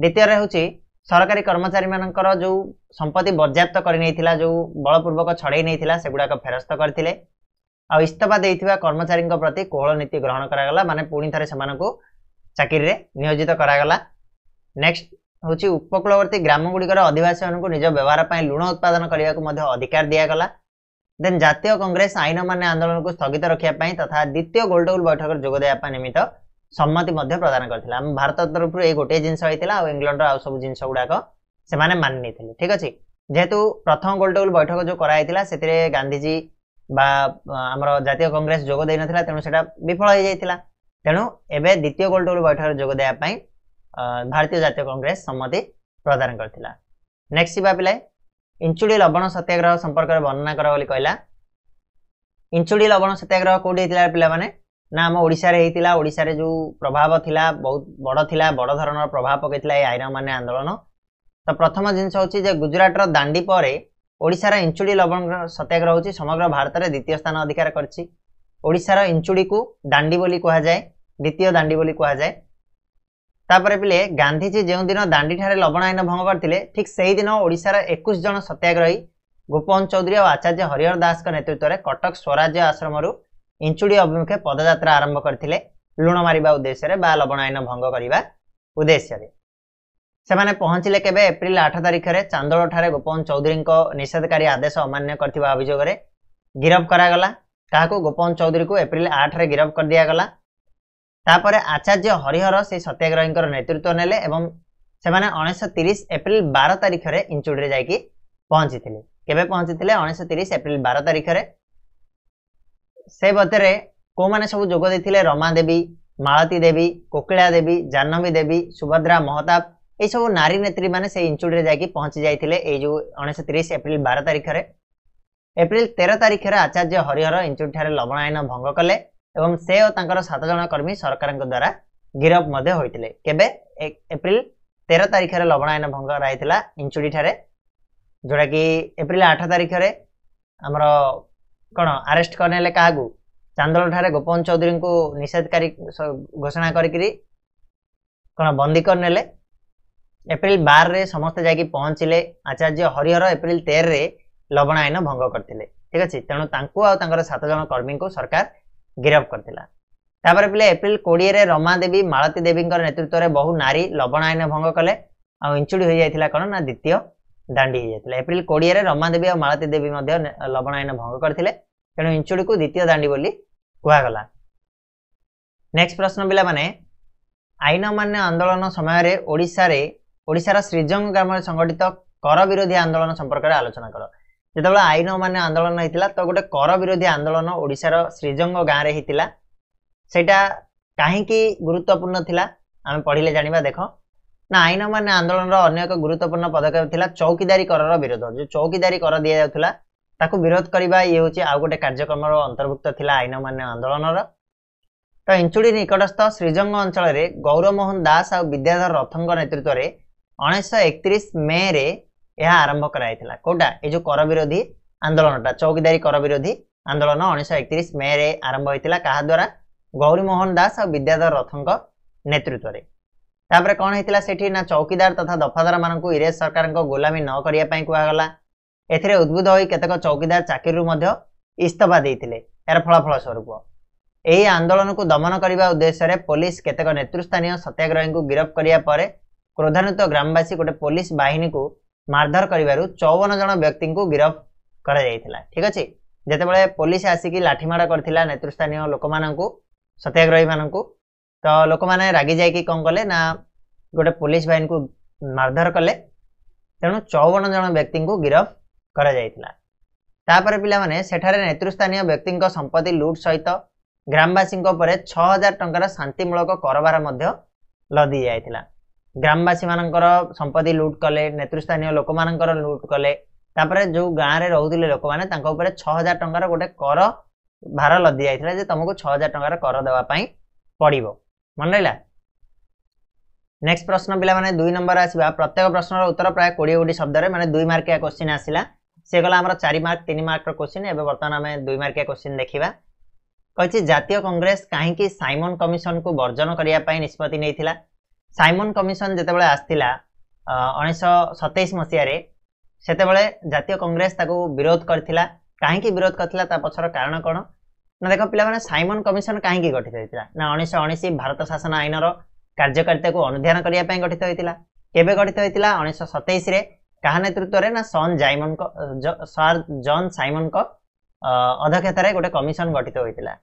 ଦ୍ୱିତୀୟରେ ହେଉଛି ସରକାରୀ କର୍ମଚାରୀମାନଙ୍କର ଯେଉଁ ସମ୍ପତ୍ତି ବର୍ଯ୍ୟାପ୍ତ କରିନେଇଥିଲା ଯେଉଁ ବଳପୂର୍ବକ ଛଡ଼େଇ ନେଇଥିଲା ସେଗୁଡ଼ାକ ଫେରସ୍ତ କରିଥିଲେ ଆଉ ଇସ୍ତଫା ଦେଇଥିବା କର୍ମଚାରୀଙ୍କ ପ୍ରତି କୋହଳ ନୀତି ଗ୍ରହଣ କରାଗଲା ମାନେ ପୁଣି ଥରେ ସେମାନଙ୍କୁ ଚାକିରିରେ ନିୟୋଜିତ କରାଗଲା ନେକ୍ସଟ ହେଉଛି ଉପକୂଳବର୍ତ୍ତୀ ଗ୍ରାମଗୁଡ଼ିକର ଅଧିବାସୀମାନଙ୍କୁ ନିଜ ବ୍ୟବହାର ପାଇଁ ଲୁଣ ଉତ୍ପାଦନ କରିବାକୁ ମଧ୍ୟ ଅଧିକାର ଦିଆଗଲା ଦେନ୍ ଜାତୀୟ କଂଗ୍ରେସ ଆଇନମାନ୍ୟ ଆନ୍ଦୋଳନକୁ ସ୍ଥଗିତ ରଖିବା ପାଇଁ ତଥା ଦ୍ୱିତୀୟ ଗୋଲଟୋଲ ବୈଠକରେ ଯୋଗ ଦେବା ପାଇଁ ନିମିତ୍ତ ସମ୍ମତି ମଧ୍ୟ ପ୍ରଦାନ କରିଥିଲା ଆମ ଭାରତ ତରଫରୁ ଏଇ ଗୋଟିଏ ଜିନିଷ ହେଇଥିଲା ଆଉ ଇଂଲଣ୍ଡର ଆଉ ସବୁ ଜିନିଷ ଗୁଡ଼ାକ ସେମାନେ ମାନି ନେଇଥିଲେ ଠିକ ଅଛି ଯେହେତୁ ପ୍ରଥମ ଗୋଲଟେବୁଲ ବୈଠକ ଯୋଉ କରାଯାଇଥିଲା ସେଥିରେ ଗାନ୍ଧିଜୀ ବା ଆମର ଜାତୀୟ କଂଗ୍ରେସ ଯୋଗ ଦେଇ ନଥିଲା ତେଣୁ ସେଟା ବିଫଳ ହେଇଯାଇଥିଲା ତେଣୁ ଏବେ ଦ୍ୱିତୀୟ ଗୋଲଟେବୁଲ ବୈଠକରେ ଯୋଗ ଦେବା ପାଇଁ ଭାରତୀୟ ଜାତୀୟ କଂଗ୍ରେସ ସମ୍ମତି ପ୍ରଦାନ କରିଥିଲା ନେକ୍ସଟ ଯିବା ପିଲା ଇଞ୍ଚୁଡ଼ି ଲବଣ ସତ୍ୟାଗ୍ରହ ସମ୍ପର୍କରେ ବର୍ଣ୍ଣନା କର ବୋଲି କହିଲା ଇଞ୍ଚୁଡ଼ି ଲବଣ ସତ୍ୟାଗ୍ରହ କୋଉଠି ହେଇଥିଲା ପିଲାମାନେ ନା ଆମ ଓଡ଼ିଶାରେ ହେଇଥିଲା ଓଡ଼ିଶାରେ ଯୋଉ ପ୍ରଭାବ ଥିଲା ବହୁତ ବଡ଼ ଥିଲା ବଡ଼ ଧରଣର ପ୍ରଭାବ ପକେଇଥିଲା ଏଇ ଆଇରନମାନେ ଆନ୍ଦୋଳନ ତ ପ୍ରଥମ ଜିନିଷ ହେଉଛି ଯେ ଗୁଜୁରାଟର ଦାଣ୍ଡି ପରେ ଓଡ଼ିଶାର ଇଞ୍ଚୁଡ଼ି ଲବଣ ସତ୍ୟାଗ୍ରହ ହେଉଛି ସମଗ୍ର ଭାରତରେ ଦ୍ୱିତୀୟ ସ୍ଥାନ ଅଧିକାର କରିଛି ଓଡ଼ିଶାର ଇଞ୍ଚୁଡ଼ିକୁ ଦାଣ୍ଡି ବୋଲି କୁହାଯାଏ ଦ୍ୱିତୀୟ ଦାଣ୍ଡି ବୋଲି କୁହାଯାଏ ତାପରେ ପିଲେ ଗାନ୍ଧିଜୀ ଯେଉଁଦିନ ଦାଣ୍ଡିଠାରେ ଲବଣ ଆଇନ ଭଙ୍ଗ କରିଥିଲେ ଠିକ୍ ସେହିଦିନ ଓଡ଼ିଶାର ଏକୋଇଶ ଜଣ ସତ୍ୟାଗ୍ରହୀ ଗୋପବନ୍ଧୁ ଚୌଧୁରୀ ଆଉ ଆଚାର୍ଯ୍ୟ ହରିହର ଦାସଙ୍କ ନେତୃତ୍ୱରେ କଟକ ସ୍ୱରାଜ୍ୟ ଆଶ୍ରମରୁ ଇଞ୍ଚୁଡ଼ି ଅଭିମୁଖେ ପଦଯାତ୍ରା ଆରମ୍ଭ କରିଥିଲେ ଲୁଣ ମାରିବା ଉଦ୍ଦେଶ୍ୟରେ ବା ଲବଣ ଆଇନ ଭଙ୍ଗ କରିବା ଉଦ୍ଦେଶ୍ୟରେ ସେମାନେ ପହଞ୍ଚିଲେ କେବେ ଏପ୍ରିଲ ଆଠ ତାରିଖରେ ଚାନ୍ଦୋଳଠାରେ ଗୋପବନ୍ଧ ଚୌଧୁରୀଙ୍କ ନିଷେଧକାରୀ ଆଦେଶ ଅମାନ୍ୟ କରିଥିବା ଅଭିଯୋଗରେ ଗିରଫ କରାଗଲା କାହାକୁ ଗୋପବନ୍ଧ ଚୌଧୁରୀକୁ ଏପ୍ରିଲ ଆଠରେ ଗିରଫ କରିଦିଆଗଲା ତାପରେ ଆଚାର୍ଯ୍ୟ ହରିହର ସେହି ସତ୍ୟାଗ୍ରହୀଙ୍କର ନେତୃତ୍ୱ ନେଲେ ଏବଂ ସେମାନେ ଉଣେଇଶହ ତିରିଶ ଏପ୍ରିଲ ବାର ତାରିଖରେ ଇଞ୍ଚୁଡ଼ିରେ ଯାଇକି ପହଞ୍ଚିଥିଲେ କେବେ ପହଞ୍ଚିଥିଲେ ଉଣେଇଶହ ତିରିଶ ଏପ୍ରିଲ ବାର ତାରିଖରେ ସେ ମଧ୍ୟରେ କେଉଁମାନେ ସବୁ ଯୋଗ ଦେଇଥିଲେ ରମା ଦେବୀ ମାଳତୀ ଦେବୀ କୋକିଳା ଦେବୀ ଜାହ୍ନବୀ ଦେବୀ ସୁଭଦ୍ରା ମହତାବ ଏଇସବୁ ନାରୀ ନେତ୍ରୀ ମାନେ ସେଇ ଇନଷ୍ଟିଚ୍ୟୁଟ୍ରେ ଯାଇକି ପହଞ୍ଚି ଯାଇଥିଲେ ଏଇ ଯୋଉ ଉଣେଇଶହ ତିରିଶ ଏପ୍ରିଲ ବାର ତାରିଖରେ ଏପ୍ରିଲ ତେର ତାରିଖରେ ଆଚାର୍ଯ୍ୟ ହରିହର ଇନଷ୍ଟିଚ୍ୟୁଟ୍ଠାରେ ଲବଣ ଆଇନ ଭଙ୍ଗ କଲେ ଏବଂ ସେ ଓ ତାଙ୍କର ସାତ ଜଣ କର୍ମୀ ସରକାରଙ୍କ ଦ୍ୱାରା ଗିରଫ ମଧ୍ୟ ହୋଇଥିଲେ କେବେ ଏପ୍ରିଲ ତେର ତାରିଖରେ ଲବଣ ଆଇନ ଭଙ୍ଗ କରାଯାଇଥିଲା ଇନଚୁଡ଼ିଠାରେ ଯେଉଁଟାକି ଏପ୍ରିଲ ଆଠ ତାରିଖରେ ଆମର କ'ଣ ଆରେଷ୍ଟ କରିନେଲେ କାହାକୁ ଚାନ୍ଦଳଠାରେ ଗୋପବନ୍ଧ ଚୌଧୁରୀଙ୍କୁ ନିଷେଧକାରୀ ଘୋଷଣା କରିକିରି କ'ଣ ବନ୍ଦୀ କରିନେଲେ ଏପ୍ରିଲ ବାରରେ ସମସ୍ତେ ଯାଇକି ପହଞ୍ଚିଲେ ଆଚାର୍ଯ୍ୟ ହରିହର ଏପ୍ରିଲ ତେରରେ ଲବଣ ଆଇନ ଭଙ୍ଗ କରିଥିଲେ ଠିକ ଅଛି ତେଣୁ ତାଙ୍କୁ ଆଉ ତାଙ୍କର ସାତ ଜଣ କର୍ମୀଙ୍କୁ ସରକାର ଗିରଫ କରିଥିଲା ତାପରେ ପିଲେ ଏପ୍ରିଲ କୋଡ଼ିଏରେ ରମା ଦେବୀ ମାଳତୀ ଦେବୀଙ୍କର ନେତୃତ୍ୱରେ ବହୁ ନାରୀ ଲବଣ ଆଇନ ଭଙ୍ଗ କଲେ ଆଉ ଇଞ୍ଚୁଡ଼ି ହୋଇଯାଇଥିଲା କ'ଣ ନା ଦ୍ୱିତୀୟ ଦାଣ୍ଡି ହେଇଯାଇଥିଲା ଏପ୍ରିଲ କୋଡ଼ିଏରେ ରମାଦେବୀ ଆଉ ମାଳତୀ ଦେବୀ ମଧ୍ୟ ଲବଣ ଆଇନ ଭଙ୍ଗ କରିଥିଲେ ତେଣୁ ଇଞ୍ଚୁଡ଼ିକୁ ଦ୍ୱିତୀୟ ଦାଣ୍ଡି ବୋଲି କୁହାଗଲା ନେକ୍ସଟ ପ୍ରଶ୍ନ ପିଲାମାନେ ଆଇନ ମାନ୍ୟ ଆନ୍ଦୋଳନ ସମୟରେ ଓଡ଼ିଶାରେ ଓଡ଼ିଶାର ଶ୍ରୀଜଙ୍ଗ ଗ୍ରାମରେ ସଂଗଠିତ କର ବିରୋଧୀ ଆନ୍ଦୋଳନ ସମ୍ପର୍କରେ ଆଲୋଚନା କର ଯେତେବେଳେ ଆଇନ ମାନ୍ୟ ଆନ୍ଦୋଳନ ହେଇଥିଲା ତ ଗୋଟେ କର ବିରୋଧୀ ଆନ୍ଦୋଳନ ଓଡ଼ିଶାର ଶ୍ରୀଜଙ୍ଗ ଗାଁରେ ହେଇଥିଲା ସେଇଟା କାହିଁକି ଗୁରୁତ୍ୱପୂର୍ଣ୍ଣ ଥିଲା ଆମେ ପଢ଼ିଲେ ଜାଣିବା ଦେଖ ନା ଆଇନ ମାନେ ଆନ୍ଦୋଳନର ଅନ୍ୟ ଏକ ଗୁରୁତ୍ୱପୂର୍ଣ୍ଣ ପଦକ୍ଷେପ ଥିଲା ଚୌକିଦାରୀ କରର ବିରୋଧ ଯୋଉ ଚୌକିଦାରୀ କର ଦିଆଯାଉଥିଲା ତାକୁ ବିରୋଧ କରିବା ଇଏ ହେଉଛି ଆଉ ଗୋଟେ କାର୍ଯ୍ୟକ୍ରମର ଅନ୍ତର୍ଭୁକ୍ତ ଥିଲା ଆଇନ ମାନ୍ୟ ଆନ୍ଦୋଳନର ତ ଇଞ୍ଚୁଡ଼ି ନିକଟସ୍ଥ ଶ୍ରୀଜଙ୍ଗ ଅଞ୍ଚଳରେ ଗୌରମୋହନ ଦାସ ଆଉ ବିଦ୍ୟାଧର ରଥଙ୍କ ନେତୃତ୍ୱରେ ଉଣେଇଶହ ଏକତିରିଶ ମେରେ ଏହା ଆରମ୍ଭ କରାଯାଇଥିଲା କୋଉଟା ଏ ଯୋଉ କର ବିରୋଧୀ ଆନ୍ଦୋଳନଟା ଚୌକିଦାରୀ କର ବିରୋଧୀ ଆନ୍ଦୋଳନ ଉଣେଇଶହ ଏକତିରିଶ ମେରେ ଆରମ୍ଭ ହୋଇଥିଲା ଦ୍ଵାରା ଗୌରୀମୋହନ ଦାସ ଆଉ ବିଦ୍ୟାଧର ରଥଙ୍କ ନେତୃତ୍ୱରେ ତାପରେ କ'ଣ ହେଇଥିଲା ସେଠି ନା ଚୌକିଦାର ତଥା ଦଫାଦାର ମାନଙ୍କୁ ଇରେଜ ସରକାରଙ୍କ ଗୋଲାମୀ ନ କରିବା ପାଇଁ କୁହାଗଲା ଏଥିରେ ଉଦ୍ବୁଦ୍ଧ ହୋଇ କେତେକ ଚୌକିଦାର ଚାକିରିରୁ ମଧ୍ୟ ଇସ୍ତଫା ଦେଇଥିଲେ ଏହାର ଫଳାଫଳ ସ୍ୱରୂପ ଏହି ଆନ୍ଦୋଳନକୁ ଦମନ କରିବା ଉଦ୍ଦେଶ୍ୟରେ ପୋଲିସ କେତେକ ନେତୃସ୍ଥାନୀୟ ସତ୍ୟାଗ୍ରହୀଙ୍କୁ ଗିରଫ କରିବା ପରେ କ୍ରୋଧାନ୍ୱିତ ଗ୍ରାମବାସୀ ଗୋଟିଏ ପୋଲିସ ବାହିନୀକୁ ମାରଧର କରିବାରୁ ଚଉବନ ଜଣ ବ୍ୟକ୍ତିଙ୍କୁ ଗିରଫ କରାଯାଇଥିଲା ଠିକ ଅଛି ଯେତେବେଳେ ପୋଲିସ ଆସିକି ଲାଠିମାଡ଼ କରିଥିଲା ନେତୃସ୍ଥାନୀୟ ଲୋକମାନଙ୍କୁ ସତ୍ୟାଗ୍ରହୀମାନଙ୍କୁ ତ ଲୋକମାନେ ରାଗି ଯାଇକି କ'ଣ କଲେ ନା ଗୋଟେ ପୋଲିସ ବାହିନୀକୁ ମାରଧର କଲେ ତେଣୁ ଚଉବନ ଜଣ ବ୍ୟକ୍ତିଙ୍କୁ ଗିରଫ କରାଯାଇଥିଲା ତାପରେ ପିଲାମାନେ ସେଠାରେ ନେତୃସ୍ଥାନୀୟ ବ୍ୟକ୍ତିଙ୍କ ସମ୍ପତ୍ତି ଲୁଟ୍ ସହିତ ଗ୍ରାମବାସୀଙ୍କ ଉପରେ ଛଅ ହଜାର ଟଙ୍କାର ଶାନ୍ତିମୂଳକ କରବାର ମଧ୍ୟ ଲଦି ଯାଇଥିଲା ଗ୍ରାମବାସୀମାନଙ୍କର ସମ୍ପତ୍ତି ଲୁଟ୍ କଲେ ନେତୃସ୍ଥାନୀୟ ଲୋକମାନଙ୍କର ଲୁଟ୍ କଲେ ତାପରେ ଯେଉଁ ଗାଁରେ ରହୁଥିଲେ ଲୋକମାନେ ତାଙ୍କ ଉପରେ ଛଅ ହଜାର ଟଙ୍କାର ଗୋଟେ କର ଭାର ଲଦି ଯାଇଥିଲା ଯେ ତମକୁ ଛଅ ହଜାର ଟଙ୍କାର କର ଦେବା ପାଇଁ ପଡ଼ିବ ମନେ ରହିଲା ନେକ୍ସଟ ପ୍ରଶ୍ନ ପିଲାମାନେ ଦୁଇ ନମ୍ବର ଆସିବା ପ୍ରତ୍ୟେକ ପ୍ରଶ୍ନର ଉତ୍ତର ପ୍ରାୟ କୋଡ଼ିଏ ଗୋଟି ଶବ୍ଦରେ ମାନେ ଦୁଇ ମାର୍କିଆ କୋଶ୍ଚିନ୍ ଆସିଲା ସେ ଗଲା ଆମର ଚାରି ମାର୍କ ତିନି ମାର୍କର କୋଶ୍ଚିନ୍ ଏବେ ବର୍ତ୍ତମାନ ଆମେ ଦୁଇ ମାର୍କିଆ କୋଶ୍ଚିନ୍ ଦେଖିବା କହିଛି ଜାତୀୟ କଂଗ୍ରେସ କାହିଁକି ସାଇମନ କମିଶନକୁ ବର୍ଜନ କରିବା ପାଇଁ ନିଷ୍ପତ୍ତି ନେଇଥିଲା ସାଇମନ କମିଶନ ଯେତେବେଳେ ଆସିଥିଲା ଉଣେଇଶହ ସତେଇଶ ମସିହାରେ ସେତେବେଳେ ଜାତୀୟ କଂଗ୍ରେସ ତାକୁ ବିରୋଧ କରିଥିଲା କାହିଁକି ବିରୋଧ କରିଥିଲା ତା ପଛର କାରଣ କ'ଣ ନା ଦେଖ ପିଲାମାନେ ସାଇମନ କମିଶନ କାହିଁକି ଗଠିତ ହୋଇଥିଲା ନା ଉଣେଇଶହ ଉଣେଇଶ ଭାରତ ଶାସନ ଆଇନର କାର୍ଯ୍ୟକାରିତାକୁ ଅନୁଧ୍ୟାନ କରିବା ପାଇଁ ଗଠିତ ହୋଇଥିଲା କେବେ ଗଠିତ ହୋଇଥିଲା ଉଣେଇଶହ ସତେଇଶରେ କାହା ନେତୃତ୍ୱରେ ନା ସନ୍ ଜାଇମନଙ୍କ ସାର୍ ଜନ୍ ସାଇମନଙ୍କ ଅଧ୍ୟକ୍ଷତାରେ ଗୋଟେ କମିଶନ ଗଠିତ ହୋଇଥିଲା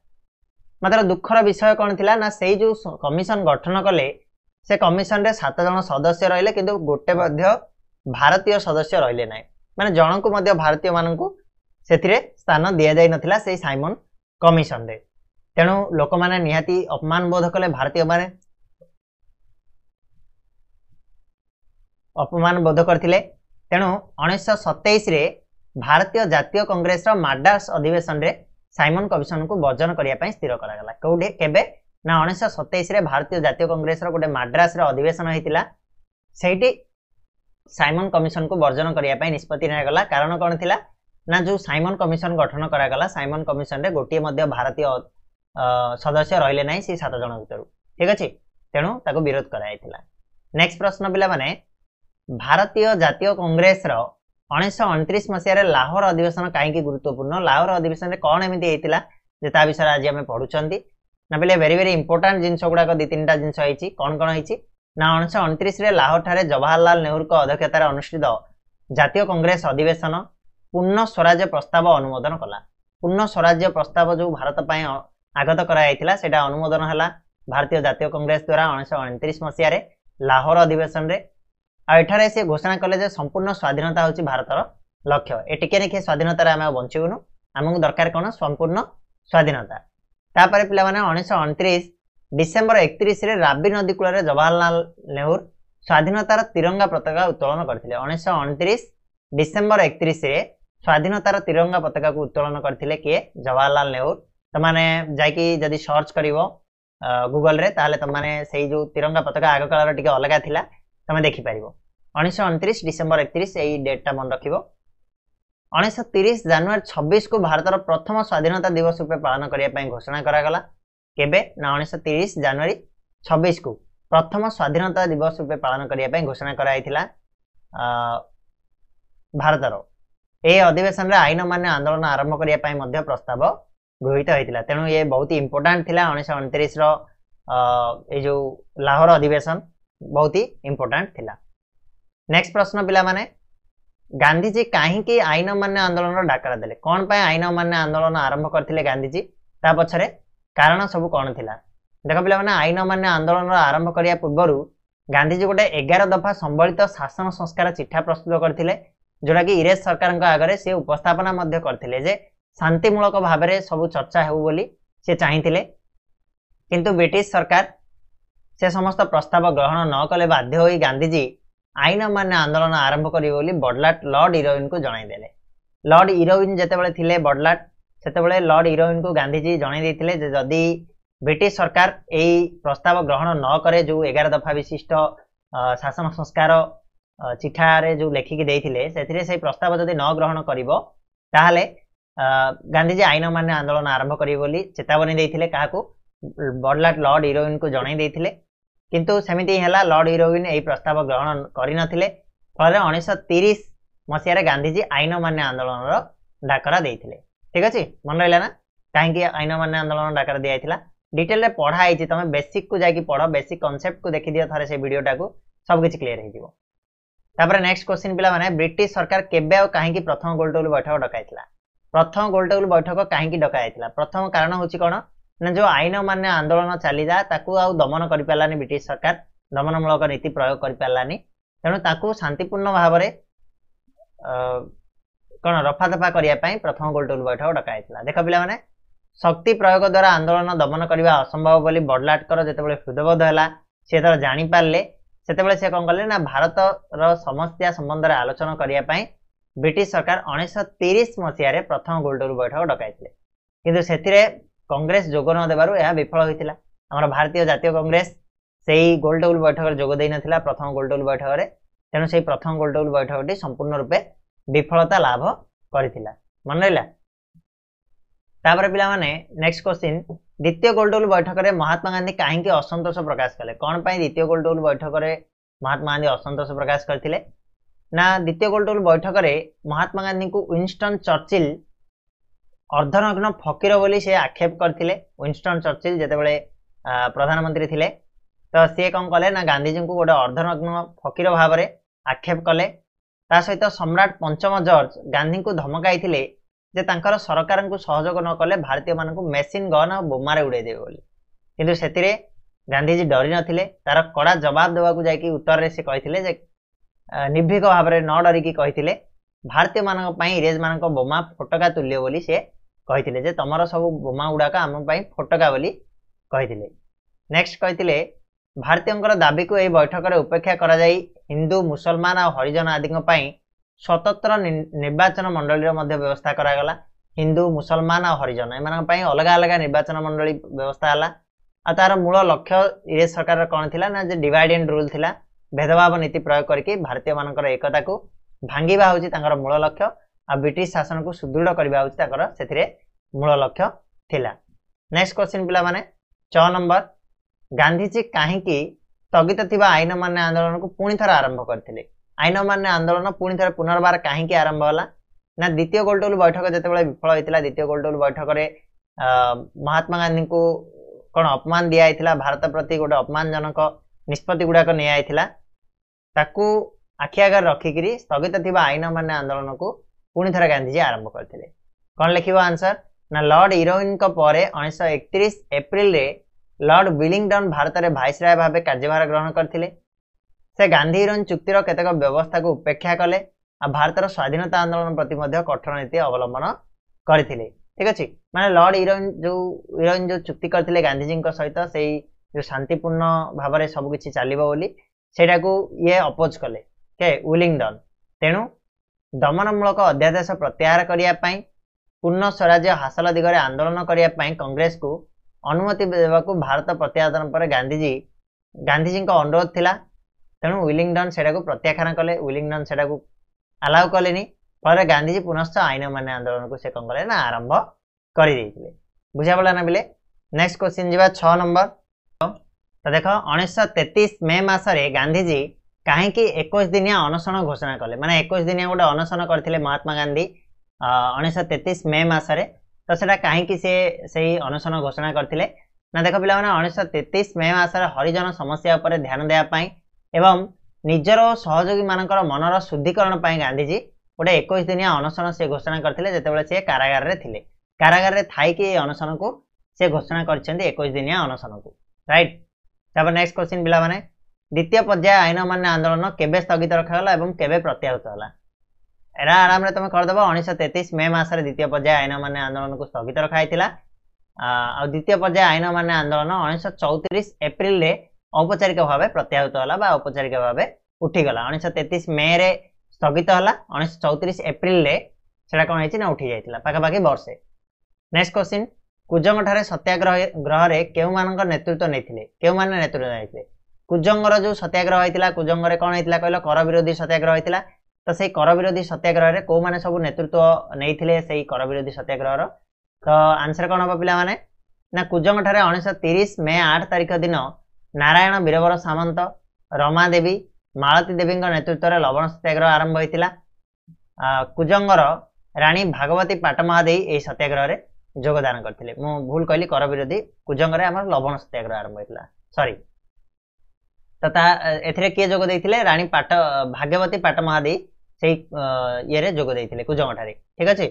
ମାତ୍ର ଦୁଃଖର ବିଷୟ କ'ଣ ଥିଲା ନା ସେଇ ଯେଉଁ କମିଶନ ଗଠନ କଲେ ସେ କମିଶନରେ ସାତ ଜଣ ସଦସ୍ୟ ରହିଲେ କିନ୍ତୁ ଗୋଟେ ମଧ୍ୟ ଭାରତୀୟ ସଦସ୍ୟ ରହିଲେ ନାହିଁ ମାନେ ଜଣଙ୍କୁ ମଧ୍ୟ ଭାରତୀୟମାନଙ୍କୁ ସେଥିରେ ସ୍ଥାନ ଦିଆଯାଇନଥିଲା ସେଇ ସାଇମନ କମିଶନ ରେ ତେଣୁ ଲୋକମାନେ ନିହାତି ଅପମାନ ବୋଧ କଲେ ଭାରତୀୟମାନେ ଅପମାନ ବୋଧ କରିଥିଲେ ତେଣୁ ଉଣେଇଶହ ସତେଇଶରେ ଭାରତୀୟ ଜାତୀୟ କଂଗ୍ରେସର ମାଡ୍ରାସ ଅଧିବେଶନରେ ସାଇମନ କମିଶନକୁ ବର୍ଜନ କରିବା ପାଇଁ ସ୍ଥିର କରାଗଲା କେଉଁଠି କେବେ ନା ଉଣେଇଶହ ସତେଇଶରେ ଭାରତୀୟ ଜାତୀୟ କଂଗ୍ରେସର ଗୋଟେ ମାଡ୍ରାସର ଅଧିବେଶନ ହେଇଥିଲା ସେଇଠି ସାଇମନ କମିଶନକୁ ବର୍ଜନ କରିବା ପାଇଁ ନିଷ୍ପତ୍ତି ନିଆଗଲା କାରଣ କ'ଣ ଥିଲା ନା ଯେଉଁ ସାଇମନ କମିଶନ ଗଠନ କରାଗଲା ସାଇମନ କମିଶନରେ ଗୋଟିଏ ମଧ୍ୟ ଭାରତୀୟ ସଦସ୍ୟ ରହିଲେ ନାହିଁ ସେଇ ସାତ ଜଣ ଭିତରୁ ଠିକ ଅଛି ତେଣୁ ତାକୁ ବିରୋଧ କରାଯାଇଥିଲା ନେକ୍ସଟ ପ୍ରଶ୍ନ ପିଲାମାନେ ଭାରତୀୟ ଜାତୀୟ କଂଗ୍ରେସର ଉଣେଇଶହ ଅଣତିରିଶ ମସିହାରେ ଲାହୋର ଅଧିବେଶନ କାହିଁକି ଗୁରୁତ୍ୱପୂର୍ଣ୍ଣ ଲାହୋର ଅଧିବେଶନରେ କ'ଣ ଏମିତି ହେଇଥିଲା ଯେ ତା ବିଷୟରେ ଆଜି ଆମେ ପଢୁଛନ୍ତି ନା ପିଲେ ଭେରି ଭେରି ଇମ୍ପୋର୍ଟାଣ୍ଟ ଜିନିଷ ଗୁଡ଼ାକ ଦୁଇ ତିନିଟା ଜିନିଷ ହେଇଛି କ'ଣ କ'ଣ ହେଇଛି ନା ଉଣେଇଶହ ଅଣତିରିଶରେ ଲାହୋର ଠାରେ ଜବାହରଲାଲ ନେହେରୁଙ୍କ ଅଧ୍ୟକ୍ଷତାରେ ଅନୁଷ୍ଠିତ ଜାତୀୟ କଂଗ୍ରେସ ଅଧିବେଶନ ପୂର୍ଣ୍ଣ ସ୍ୱରାଜ୍ୟ ପ୍ରସ୍ତାବ ଅନୁମୋଦନ କଲା ପୂର୍ଣ୍ଣ ସ୍ୱରାଜ୍ୟ ପ୍ରସ୍ତାବ ଯେଉଁ ଭାରତ ପାଇଁ ଆଗତ କରାଯାଇଥିଲା ସେଇଟା ଅନୁମୋଦନ ହେଲା ଭାରତୀୟ ଜାତୀୟ କଂଗ୍ରେସ ଦ୍ୱାରା ଉଣେଇଶହ ଅଣତିରିଶ ମସିହାରେ ଲାହୋର ଅଧିବେଶନରେ ଆଉ ଏଠାରେ ସେ ଘୋଷଣା କଲେ ଯେ ସମ୍ପୂର୍ଣ୍ଣ ସ୍ୱାଧୀନତା ହେଉଛି ଭାରତର ଲକ୍ଷ୍ୟ ଏ ଟିକେ ନେଖେ ସ୍ୱାଧୀନତାରେ ଆମେ ଆଉ ବଞ୍ଚିବୁନୁ ଆମକୁ ଦରକାର କ'ଣ ସମ୍ପୂର୍ଣ୍ଣ ସ୍ୱାଧୀନତା ତାପରେ ପିଲାମାନେ ଉଣେଇଶହ ଅଣତିରିଶ ଡିସେମ୍ବର ଏକତିରିଶରେ ରାବି ନଦୀ କୂଳରେ ଜବାହରଲାଲ ନେହେରୁ ସ୍ୱାଧୀନତାର ତିରଙ୍ଗା ପତାକା ଉତ୍ତୋଳନ କରିଥିଲେ ଉଣେଇଶହ ଅଣତିରିଶ ଡିସେମ୍ବର ଏକତିରିଶରେ ସ୍ୱାଧୀନତାର ତିରଙ୍ଗା ପତାକାକୁ ଉତ୍ତୋଳନ କରିଥିଲେ କିଏ ଜବାହରଲାଲ ନେହେରୁ ତମାନେ ଯାଇକି ଯଦି ସର୍ଚ୍ଚ କରିବ ଗୁଗଲରେ ତାହେଲେ ତମାନେ ସେଇ ଯେଉଁ ତିରଙ୍ଗା ପତାକା ଆଗ କାଳର ଟିକେ ଅଲଗା ଥିଲା ତମେ ଦେଖିପାରିବ ଉଣେଇଶହ ଅଣତିରିଶ ଡିସେମ୍ବର ଏକତିରିଶ ଏଇ ଡେଟ୍ଟା ମନେ ରଖିବ ଉଣେଇଶହ ତିରିଶ ଜାନୁଆରୀ ଛବିଶକୁ ଭାରତର ପ୍ରଥମ ସ୍ୱାଧୀନତା ଦିବସ ରୂପେ ପାଳନ କରିବା ପାଇଁ ଘୋଷଣା କରାଗଲା କେବେ ନା ଉଣେଇଶହ ତିରିଶ ଜାନୁଆରୀ ଛବିଶକୁ ପ୍ରଥମ ସ୍ୱାଧୀନତା ଦିବସ ରୂପେ ପାଳନ କରିବା ପାଇଁ ଘୋଷଣା କରାଯାଇଥିଲା ଭାରତର ଏହି ଅଧିବେଶନରେ ଆଇନମାନ୍ୟ ଆନ୍ଦୋଳନ ଆରମ୍ଭ କରିବା ପାଇଁ ମଧ୍ୟ ପ୍ରସ୍ତାବ ଗୃହୀତ ହୋଇଥିଲା ତେଣୁ ଏ ବହୁତ ଇମ୍ପୋର୍ଟାଣ୍ଟ ଥିଲା ଉଣେଇଶହ ଅଣତିରିଶର ଏଇ ଯେଉଁ ଲାହୋର ଅଧିବେଶନ ବହୁତ ଇମ୍ପୋର୍ଟାଣ୍ଟ ଥିଲା ନେକ୍ସଟ ପ୍ରଶ୍ନ ପିଲାମାନେ ଗାନ୍ଧିଜୀ କାହିଁକି ଆଇନମାନ୍ୟ ଆନ୍ଦୋଳନର ଡାକରା ଦେଲେ କ'ଣ ପାଇଁ ଆଇନମାନ୍ୟ ଆନ୍ଦୋଳନ ଆରମ୍ଭ କରିଥିଲେ ଗାନ୍ଧିଜୀ ତା ପଛରେ କାରଣ ସବୁ କ'ଣ ଥିଲା ଦେଖ ପିଲାମାନେ ଆଇନମାନ୍ୟ ଆନ୍ଦୋଳନର ଆରମ୍ଭ କରିବା ପୂର୍ବରୁ ଗାନ୍ଧିଜୀ ଗୋଟେ ଏଗାର ଦଫା ସମ୍ବଳିତ ଶାସନ ସଂସ୍କାର ଚିଠା ପ୍ରସ୍ତୁତ କରିଥିଲେ ଯେଉଁଟା କି ଇରେଶ ସରକାରଙ୍କ ଆଗରେ ସେ ଉପସ୍ଥାପନା ମଧ୍ୟ କରିଥିଲେ ଯେ ଶାନ୍ତିମୂଳକ ଭାବରେ ସବୁ ଚର୍ଚ୍ଚା ହେଉ ବୋଲି ସେ ଚାହିଁଥିଲେ କିନ୍ତୁ ବ୍ରିଟିଶ ସରକାର ସେ ସମସ୍ତ ପ୍ରସ୍ତାବ ଗ୍ରହଣ ନ କଲେ ବାଧ୍ୟ ହୋଇ ଗାନ୍ଧିଜୀ ଆଇନ ମାନ୍ୟ ଆନ୍ଦୋଳନ ଆରମ୍ଭ କରିବେ ବୋଲି ବଡ଼ଲାଟ ଲର୍ଡ ଇରୋଇନ୍କୁ ଜଣାଇଦେଲେ ଲର୍ଡ ଇରୋଇନ୍ ଯେତେବେଳେ ଥିଲେ ବଡ଼ଲାଟ ସେତେବେଳେ ଲର୍ଡ ଇରୋଇନ୍କୁ ଗାନ୍ଧିଜୀ ଜଣାଇ ଦେଇଥିଲେ ଯେ ଯଦି ବ୍ରିଟିଶ ସରକାର ଏଇ ପ୍ରସ୍ତାବ ଗ୍ରହଣ ନ କରେ ଯେଉଁ ଏଗାର ଦଫା ବିଶିଷ୍ଟ ଶାସନ ସଂସ୍କାର ଚିଠାରେ ଯେଉଁ ଲେଖିକି ଦେଇଥିଲେ ସେଥିରେ ସେ ପ୍ରସ୍ତାବ ଯଦି ନ ଗ୍ରହଣ କରିବ ତାହେଲେ ଗାନ୍ଧିଜୀ ଆଇନ ମାନ୍ୟ ଆନ୍ଦୋଳନ ଆରମ୍ଭ କରିବେ ବୋଲି ଚେତାବନୀ ଦେଇଥିଲେ କାହାକୁ ବଡ଼ଲାଟ ଲର୍ଡ ହିରୋଇନ୍କୁ ଜଣାଇ ଦେଇଥିଲେ କିନ୍ତୁ ସେମିତି ହେଲା ଲର୍ଡ ହିରୋଇନ୍ ଏହି ପ୍ରସ୍ତାବ ଗ୍ରହଣ କରିନଥିଲେ ଫଳରେ ଉଣେଇଶହ ତିରିଶ ମସିହାରେ ଗାନ୍ଧିଜୀ ଆଇନ ମାନ୍ୟ ଆନ୍ଦୋଳନର ଡାକରା ଦେଇଥିଲେ ଠିକ ଅଛି ମନେ ରହିଲା ନା କାହିଁକି ଆଇନ ମାନ୍ୟ ଆନ୍ଦୋଳନ ଡାକରା ଦିଆଯାଇଥିଲା ଡିଟେଲରେ ପଢା ହେଇଛି ତମେ ବେସିକ୍କୁ ଯାଇକି ପଢ଼ ବେସିକ୍ କନସେପ୍ଟକୁ ଦେଖିଦିଅ ଥରେ ସେ ଭିଡ଼ିଓଟାକୁ ସବୁକିଛି କ୍ଲିଅର ହେଇଯିବ ତାପରେ ନେକ୍ସଟ କ୍ୱେଶ୍ଚିନ୍ ପିଲାମାନେ ବ୍ରିଟିଶ ସରକାର କେବେ ଆଉ କାହିଁକି ପ୍ରଥମ ଗୋଲଟେବୁଲ ବୈଠକ ଡକାଇଥିଲା ପ୍ରଥମ ଗୋଲଟେବୁଲ ବୈଠକ କାହିଁକି ଡକାଯାଇଥିଲା ପ୍ରଥମ କାରଣ ହେଉଛି କ'ଣ ନା ଯେଉଁ ଆଇନ ମାନ୍ୟ ଆନ୍ଦୋଳନ ଚାଲିଲା ତାକୁ ଆଉ ଦମନ କରିପାରିଲାନି ବ୍ରିଟିଶ ସରକାର ଦମନମୂଳକ ନୀତି ପ୍ରୟୋଗ କରିପାରିଲାନି ତେଣୁ ତାକୁ ଶାନ୍ତିପୂର୍ଣ୍ଣ ଭାବରେ କ'ଣ ରଫାଦଫା କରିବା ପାଇଁ ପ୍ରଥମ ଗୋଲଟେବୁଲ ବୈଠକ ଡକାଯାଇଥିଲା ଦେଖ ପିଲାମାନେ ଶକ୍ତି ପ୍ରୟୋଗ ଦ୍ୱାରା ଆନ୍ଦୋଳନ ଦମନ କରିବା ଅସମ୍ଭବ ବୋଲି ବଡ଼ଲାଟଙ୍କର ଯେତେବେଳେ ହୃଦବୋଧ ହେଲା ସେ ଯେତେବେଳେ ଜାଣିପାରିଲେ ସେତେବେଳେ ସେ କଣ କଲେ ନା ଭାରତର ସମସ୍ୟା ସମ୍ବନ୍ଧରେ ଆଲୋଚନା କରିବା ପାଇଁ ବ୍ରିଟିଶ ସରକାର ଉଣେଇଶହ ତିରିଶ ମସିହାରେ ପ୍ରଥମ ଗୋଲଡୋର ବୈଠକ ଡକାଇଥିଲେ କିନ୍ତୁ ସେଥିରେ କଂଗ୍ରେସ ଯୋଗ ନ ଦେବାରୁ ଏହା ବିଫଳ ହୋଇଥିଲା ଆମର ଭାରତୀୟ ଜାତୀୟ କଂଗ୍ରେସ ସେଇ ଗୋଲଡୋଲ ବୈଠକରେ ଯୋଗ ଦେଇନଥିଲା ପ୍ରଥମ ଗୋଲଡୋଲ ବୈଠକରେ ତେଣୁ ସେଇ ପ୍ରଥମ ଗୋଲଡୋଲ ବୈଠକଟି ସମ୍ପୂର୍ଣ୍ଣ ରୂପେ ବିଫଳତା ଲାଭ କରିଥିଲା ମନେ ରହିଲା ତାପରେ ପିଲାମାନେ ନେକ୍ସଟ କ୍ୱେଶ୍ଚିନ୍ ଦ୍ୱିତୀୟ ଗୋଲଟେବୁଲ ବୈଠକରେ ମହାତ୍ମା ଗାନ୍ଧୀ କାହିଁକି ଅସନ୍ତୋଷ ପ୍ରକାଶ କଲେ କ'ଣ ପାଇଁ ଦ୍ୱିତୀୟ ଗୋଲଟେବୁଲ ବୈଠକରେ ମହାତ୍ମା ଗାନ୍ଧୀ ଅସନ୍ତୋଷ ପ୍ରକାଶ କରିଥିଲେ ନା ଦ୍ୱିତୀୟ ଗୋଲଟେବୁଲ ବୈଠକରେ ମହାତ୍ମା ଗାନ୍ଧୀଙ୍କୁ ୱିନଷ୍ଟନ୍ ଚର୍ଚ୍ଚିଲ ଅର୍ଦ୍ଧନଗ୍ନ ଫକୀର ବୋଲି ସେ ଆକ୍ଷେପ କରିଥିଲେ ୱିନଷ୍ଟନ୍ ଚର୍ଚ୍ଚିଲ ଯେତେବେଳେ ପ୍ରଧାନମନ୍ତ୍ରୀ ଥିଲେ ତ ସିଏ କ'ଣ କଲେ ନା ଗାନ୍ଧିଜୀଙ୍କୁ ଗୋଟେ ଅର୍ଦ୍ଧନଗ୍ନ ଫକୀର ଭାବରେ ଆକ୍ଷେପ କଲେ ତା ସହିତ ସମ୍ରାଟ ପଞ୍ଚମ ଜର୍ଜ ଗାନ୍ଧୀଙ୍କୁ ଧମକାଇଥିଲେ ଯେ ତାଙ୍କର ସରକାରଙ୍କୁ ସହଯୋଗ ନ କଲେ ଭାରତୀୟମାନଙ୍କୁ ମେସିନ୍ ଗନ୍ ଆଉ ବୋମାରେ ଉଡ଼େଇ ଦେବେ ବୋଲି କିନ୍ତୁ ସେଥିରେ ଗାନ୍ଧିଜୀ ଡରି ନଥିଲେ ତାର କଡ଼ା ଜବାବ ଦେବାକୁ ଯାଇକି ଉତ୍ତରରେ ସେ କହିଥିଲେ ଯେ ନିର୍ଭୀକ ଭାବରେ ନ ଡରିକି କହିଥିଲେ ଭାରତୀୟମାନଙ୍କ ପାଇଁ ଇଂରେଜମାନଙ୍କ ବୋମା ଫୋଟକା ତୁଲ୍ୟ ବୋଲି ସେ କହିଥିଲେ ଯେ ତମର ସବୁ ବୋମା ଗୁଡ଼ାକ ଆମ ପାଇଁ ଫୋଟକା ବୋଲି କହିଥିଲେ ନେକ୍ସଟ କହିଥିଲେ ଭାରତୀୟଙ୍କର ଦାବିକୁ ଏହି ବୈଠକରେ ଉପେକ୍ଷା କରାଯାଇ ହିନ୍ଦୁ ମୁସଲମାନ ଆଉ ହରିଜନ ଆଦିଙ୍କ ପାଇଁ ସ୍ୱତନ୍ତ୍ର ନିର୍ବାଚନ ମଣ୍ଡଳୀର ମଧ୍ୟ ବ୍ୟବସ୍ଥା କରାଗଲା ହିନ୍ଦୁ ମୁସଲମାନ ଆଉ ହରିଜନ ଏମାନଙ୍କ ପାଇଁ ଅଲଗା ଅଲଗା ନିର୍ବାଚନ ମଣ୍ଡଳୀ ବ୍ୟବସ୍ଥା ହେଲା ଆଉ ତାର ମୂଳ ଲକ୍ଷ୍ୟ ଇରେ ସରକାରର କ'ଣ ଥିଲା ନା ଯେ ଡିଭାଇଡ୍ ଆଣ୍ଡ ରୁଲ୍ ଥିଲା ଭେଦଭାବ ନୀତି ପ୍ରୟୋଗ କରିକି ଭାରତୀୟମାନଙ୍କର ଏକତାକୁ ଭାଙ୍ଗିବା ହେଉଛି ତାଙ୍କର ମୂଳ ଲକ୍ଷ୍ୟ ଆଉ ବ୍ରିଟିଶ ଶାସନକୁ ସୁଦୃଢ଼ କରିବା ହେଉଛି ତାଙ୍କର ସେଥିରେ ମୂଳ ଲକ୍ଷ୍ୟ ଥିଲା ନେକ୍ସଟ କ୍ୱେଶ୍ଚିନ୍ ପିଲାମାନେ ଛଅ ନମ୍ବର ଗାନ୍ଧିଜୀ କାହିଁକି ସ୍ଥଗିତ ଥିବା ଆଇନ ମାନ୍ୟ ଆନ୍ଦୋଳନକୁ ପୁଣି ଥରେ ଆରମ୍ଭ କରିଥିଲେ ଆଇନମାନ୍ୟ ଆନ୍ଦୋଳନ ପୁଣି ଥରେ ପୁନର୍ବାର କାହିଁକି ଆରମ୍ଭ ହେଲା ନା ଦ୍ୱିତୀୟ ଗୋଲଟୋଲ ବୈଠକ ଯେତେବେଳେ ବିଫଳ ହୋଇଥିଲା ଦ୍ୱିତୀୟ ଗୋଲଟୋଲ ବୈଠକରେ ମହାତ୍ମା ଗାନ୍ଧୀଙ୍କୁ କ'ଣ ଅପମାନ ଦିଆଯାଇଥିଲା ଭାରତ ପ୍ରତି ଗୋଟେ ଅପମାନଜନକ ନିଷ୍ପତ୍ତି ଗୁଡ଼ାକ ନିଆଯାଇଥିଲା ତାକୁ ଆଖି ଆଗରେ ରଖିକିରି ସ୍ଥଗିତ ଥିବା ଆଇନମାନ୍ୟ ଆନ୍ଦୋଳନକୁ ପୁଣି ଥରେ ଗାନ୍ଧିଜୀ ଆରମ୍ଭ କରିଥିଲେ କ'ଣ ଲେଖିବ ଆନ୍ସର ନା ଲର୍ଡ ଇରୋଇନ୍ଙ୍କ ପରେ ଉଣେଇଶହ ଏକତିରିଶ ଏପ୍ରିଲରେ ଲର୍ଡ ବିଲିଂଡନ୍ ଭାରତରେ ଭାଇସରାୟ ଭାବେ କାର୍ଯ୍ୟଭାର ଗ୍ରହଣ କରିଥିଲେ ସେ ଗାନ୍ଧି ଇରାନ ଚୁକ୍ତିର କେତେକ ବ୍ୟବସ୍ଥାକୁ ଉପେକ୍ଷା କଲେ ଆଉ ଭାରତର ସ୍ୱାଧୀନତା ଆନ୍ଦୋଳନ ପ୍ରତି ମଧ୍ୟ କଠୋର ନୀତି ଅବଲମ୍ବନ କରିଥିଲେ ଠିକ ଅଛି ମାନେ ଲର୍ଡ ଇରାନ ଯୋଉ ଇରାନ ଯୋଉ ଚୁକ୍ତି କରିଥିଲେ ଗାନ୍ଧିଜୀଙ୍କ ସହିତ ସେଇ ଯୋଉ ଶାନ୍ତିପୂର୍ଣ୍ଣ ଭାବରେ ସବୁକିଛି ଚାଲିବ ବୋଲି ସେଇଟାକୁ ଇଏ ଅପୋଜ କଲେ କେ ୱିଲିଂଡନ୍ ତେଣୁ ଦମନମୂଳକ ଅଧ୍ୟାଦେଶ ପ୍ରତ୍ୟାହାର କରିବା ପାଇଁ ପୂର୍ଣ୍ଣ ସ୍ୱରାଜ୍ୟ ହାସଲ ଦିଗରେ ଆନ୍ଦୋଳନ କରିବା ପାଇଁ କଂଗ୍ରେସକୁ ଅନୁମତି ଦେବାକୁ ଭାରତ ପ୍ରତ୍ୟାଦନ ପରେ ଗାନ୍ଧିଜୀ ଗାନ୍ଧିଜୀଙ୍କ ଅନୁରୋଧ ଥିଲା ତେଣୁ ୱିଲିଂ ଡନ୍ ସେଟାକୁ ପ୍ରତ୍ୟାଖ୍ୟାନ କଲେ ୱିଲିଂ ଡନ୍ ସେଟାକୁ ଆଲାଉ କଲେନି ଫଳରେ ଗାନ୍ଧିଜୀ ପୁନଶ୍ଚ ଆଇନମାନେ ଆନ୍ଦୋଳନକୁ ସେ କ'ଣ କଲେ ନା ଆରମ୍ଭ କରିଦେଇଥିଲେ ବୁଝାପଡ଼ିଲା ନା ବିଲେ ନେକ୍ସଟ କ୍ୱେଶ୍ଚିନ୍ ଯିବା ଛଅ ନମ୍ବର ତ ଦେଖ ଉଣେଇଶହ ତେତିଶ ମେ ମାସରେ ଗାନ୍ଧିଜୀ କାହିଁକି ଏକୋଇଶ ଦିନିଆ ଅନଶନ ଘୋଷଣା କଲେ ମାନେ ଏକୋଇଶ ଦିନିଆ ଗୋଟେ ଅନଶନ କରିଥିଲେ ମହାତ୍ମା ଗାନ୍ଧୀ ଉଣେଇଶହ ତେତିଶ ମେ ମାସରେ ତ ସେଟା କାହିଁକି ସେ ସେଇ ଅନଶନ ଘୋଷଣା କରିଥିଲେ ନା ଦେଖ ପିଲାମାନେ ଉଣେଇଶହ ତେତିଶ ମେ ମାସରେ ହରିଜନ ସମସ୍ୟା ଉପରେ ଧ୍ୟାନ ଦେବା ପାଇଁ ଏବଂ ନିଜର ଓ ସହଯୋଗୀମାନଙ୍କର ମନର ଶୁଦ୍ଧିକରଣ ପାଇଁ ଗାନ୍ଧିଜୀ ଗୋଟେ ଏକୋଇଶ ଦିନିଆ ଅନଶନ ସେ ଘୋଷଣା କରିଥିଲେ ଯେତେବେଳେ ସେ କାରାଗାରରେ ଥିଲେ କାରାଗାରରେ ଥାଇକି ଏ ଅନଶନକୁ ସେ ଘୋଷଣା କରିଛନ୍ତି ଏକୋଇଶ ଦିନିଆ ଅନଶନକୁ ରାଇଟ୍ ତାପରେ ନେକ୍ସଟ କ୍ୱେଶ୍ଚିନ୍ ପିଲାମାନେ ଦ୍ୱିତୀୟ ପର୍ଯ୍ୟାୟ ଆଇନ ମାନ୍ୟ ଆନ୍ଦୋଳନ କେବେ ସ୍ଥଗିତ ରଖାଗଲା ଏବଂ କେବେ ପ୍ରତ୍ୟାହୃତ ହେଲା ଏହା ଆରାମରେ ତୁମେ କରିଦେବ ଉଣେଇଶ ତେତିଶ ମେ ମାସରେ ଦ୍ୱିତୀୟ ପର୍ଯ୍ୟାୟ ଆଇନ ମାନ୍ୟ ଆନ୍ଦୋଳନକୁ ସ୍ଥଗିତ ରଖାଯାଇଥିଲା ଆଉ ଦ୍ୱିତୀୟ ପର୍ଯ୍ୟାୟ ଆଇନ ମାନ୍ୟ ଆନ୍ଦୋଳନ ଉଣେଇଶହ ଚଉତିରିଶ ଏପ୍ରିଲରେ ଔପଚାରିକ ଭାବେ ପ୍ରତ୍ୟାହୃତ ହେଲା ବା ଔପଚାରିକ ଭାବେ ଉଠିଗଲା ଉଣେଇଶହ ତେତିଶ ମେରେ ସ୍ଥଗିତ ହେଲା ଉଣେଇଶହ ଚଉତିରିଶ ଏପ୍ରିଲରେ ସେଟା କ'ଣ ହେଇଛି ନା ଉଠି ଯାଇଥିଲା ପାଖାପାଖି ବର୍ଷେ ନେକ୍ସଟ କ୍ୱେଶ୍ଚିନ୍ କୁଜଙ୍ଗଠାରେ ସତ୍ୟାଗ୍ରହ ଗ୍ରହରେ କେଉଁମାନଙ୍କ ନେତୃତ୍ୱ ନେଇଥିଲେ କେଉଁମାନେ ନେତୃତ୍ୱ ନେଇଥିଲେ କୁଜଙ୍ଗର ଯେଉଁ ସତ୍ୟାଗ୍ରହ ହେଇଥିଲା କୁଜଙ୍ଗରେ କ'ଣ ହେଇଥିଲା କହିଲ କର ବିରୋଧୀ ସତ୍ୟାଗ୍ରହ ହେଇଥିଲା ତ ସେଇ କର ବିରୋଧୀ ସତ୍ୟାଗ୍ରହରେ କେଉଁମାନେ ସବୁ ନେତୃତ୍ୱ ନେଇଥିଲେ ସେଇ କର ବିରୋଧୀ ସତ୍ୟାଗ୍ରହର ତ ଆନ୍ସର୍ କ'ଣ ହବ ପିଲାମାନେ ନା କୁଜଙ୍ଗଠାରେ ଉଣେଇଶହ ତିରିଶ ମେ ଆଠ ତାରିଖ ଦିନ ନାରାୟଣ ବୀରବର ସାମନ୍ତ ରମାଦେବୀ ମାଳତୀ ଦେବୀଙ୍କ ନେତୃତ୍ୱରେ ଲବଣ ସତ୍ୟାଗ୍ରହ ଆରମ୍ଭ ହୋଇଥିଲା କୁଜଙ୍ଗର ରାଣୀ ଭାଗବତୀ ପାଟମହା ଦେଇ ଏହି ସତ୍ୟାଗ୍ରହରେ ଯୋଗଦାନ କରିଥିଲେ ମୁଁ ଭୁଲ କହିଲି କର ବିରୋଧୀ କୁଜଙ୍ଗରେ ଆମର ଲବଣ ସତ୍ୟାଗ୍ରହ ଆରମ୍ଭ ହୋଇଥିଲା ସରି ତ ତା ଏଥିରେ କିଏ ଯୋଗ ଦେଇଥିଲେ ରାଣୀ ପାଟ ଭାଗ୍ୟବତୀ ପାଟମହା ଦେଇ ସେଇ ଇଏରେ ଯୋଗ ଦେଇଥିଲେ କୁଜଙ୍ଗଠାରେ ଠିକ ଅଛି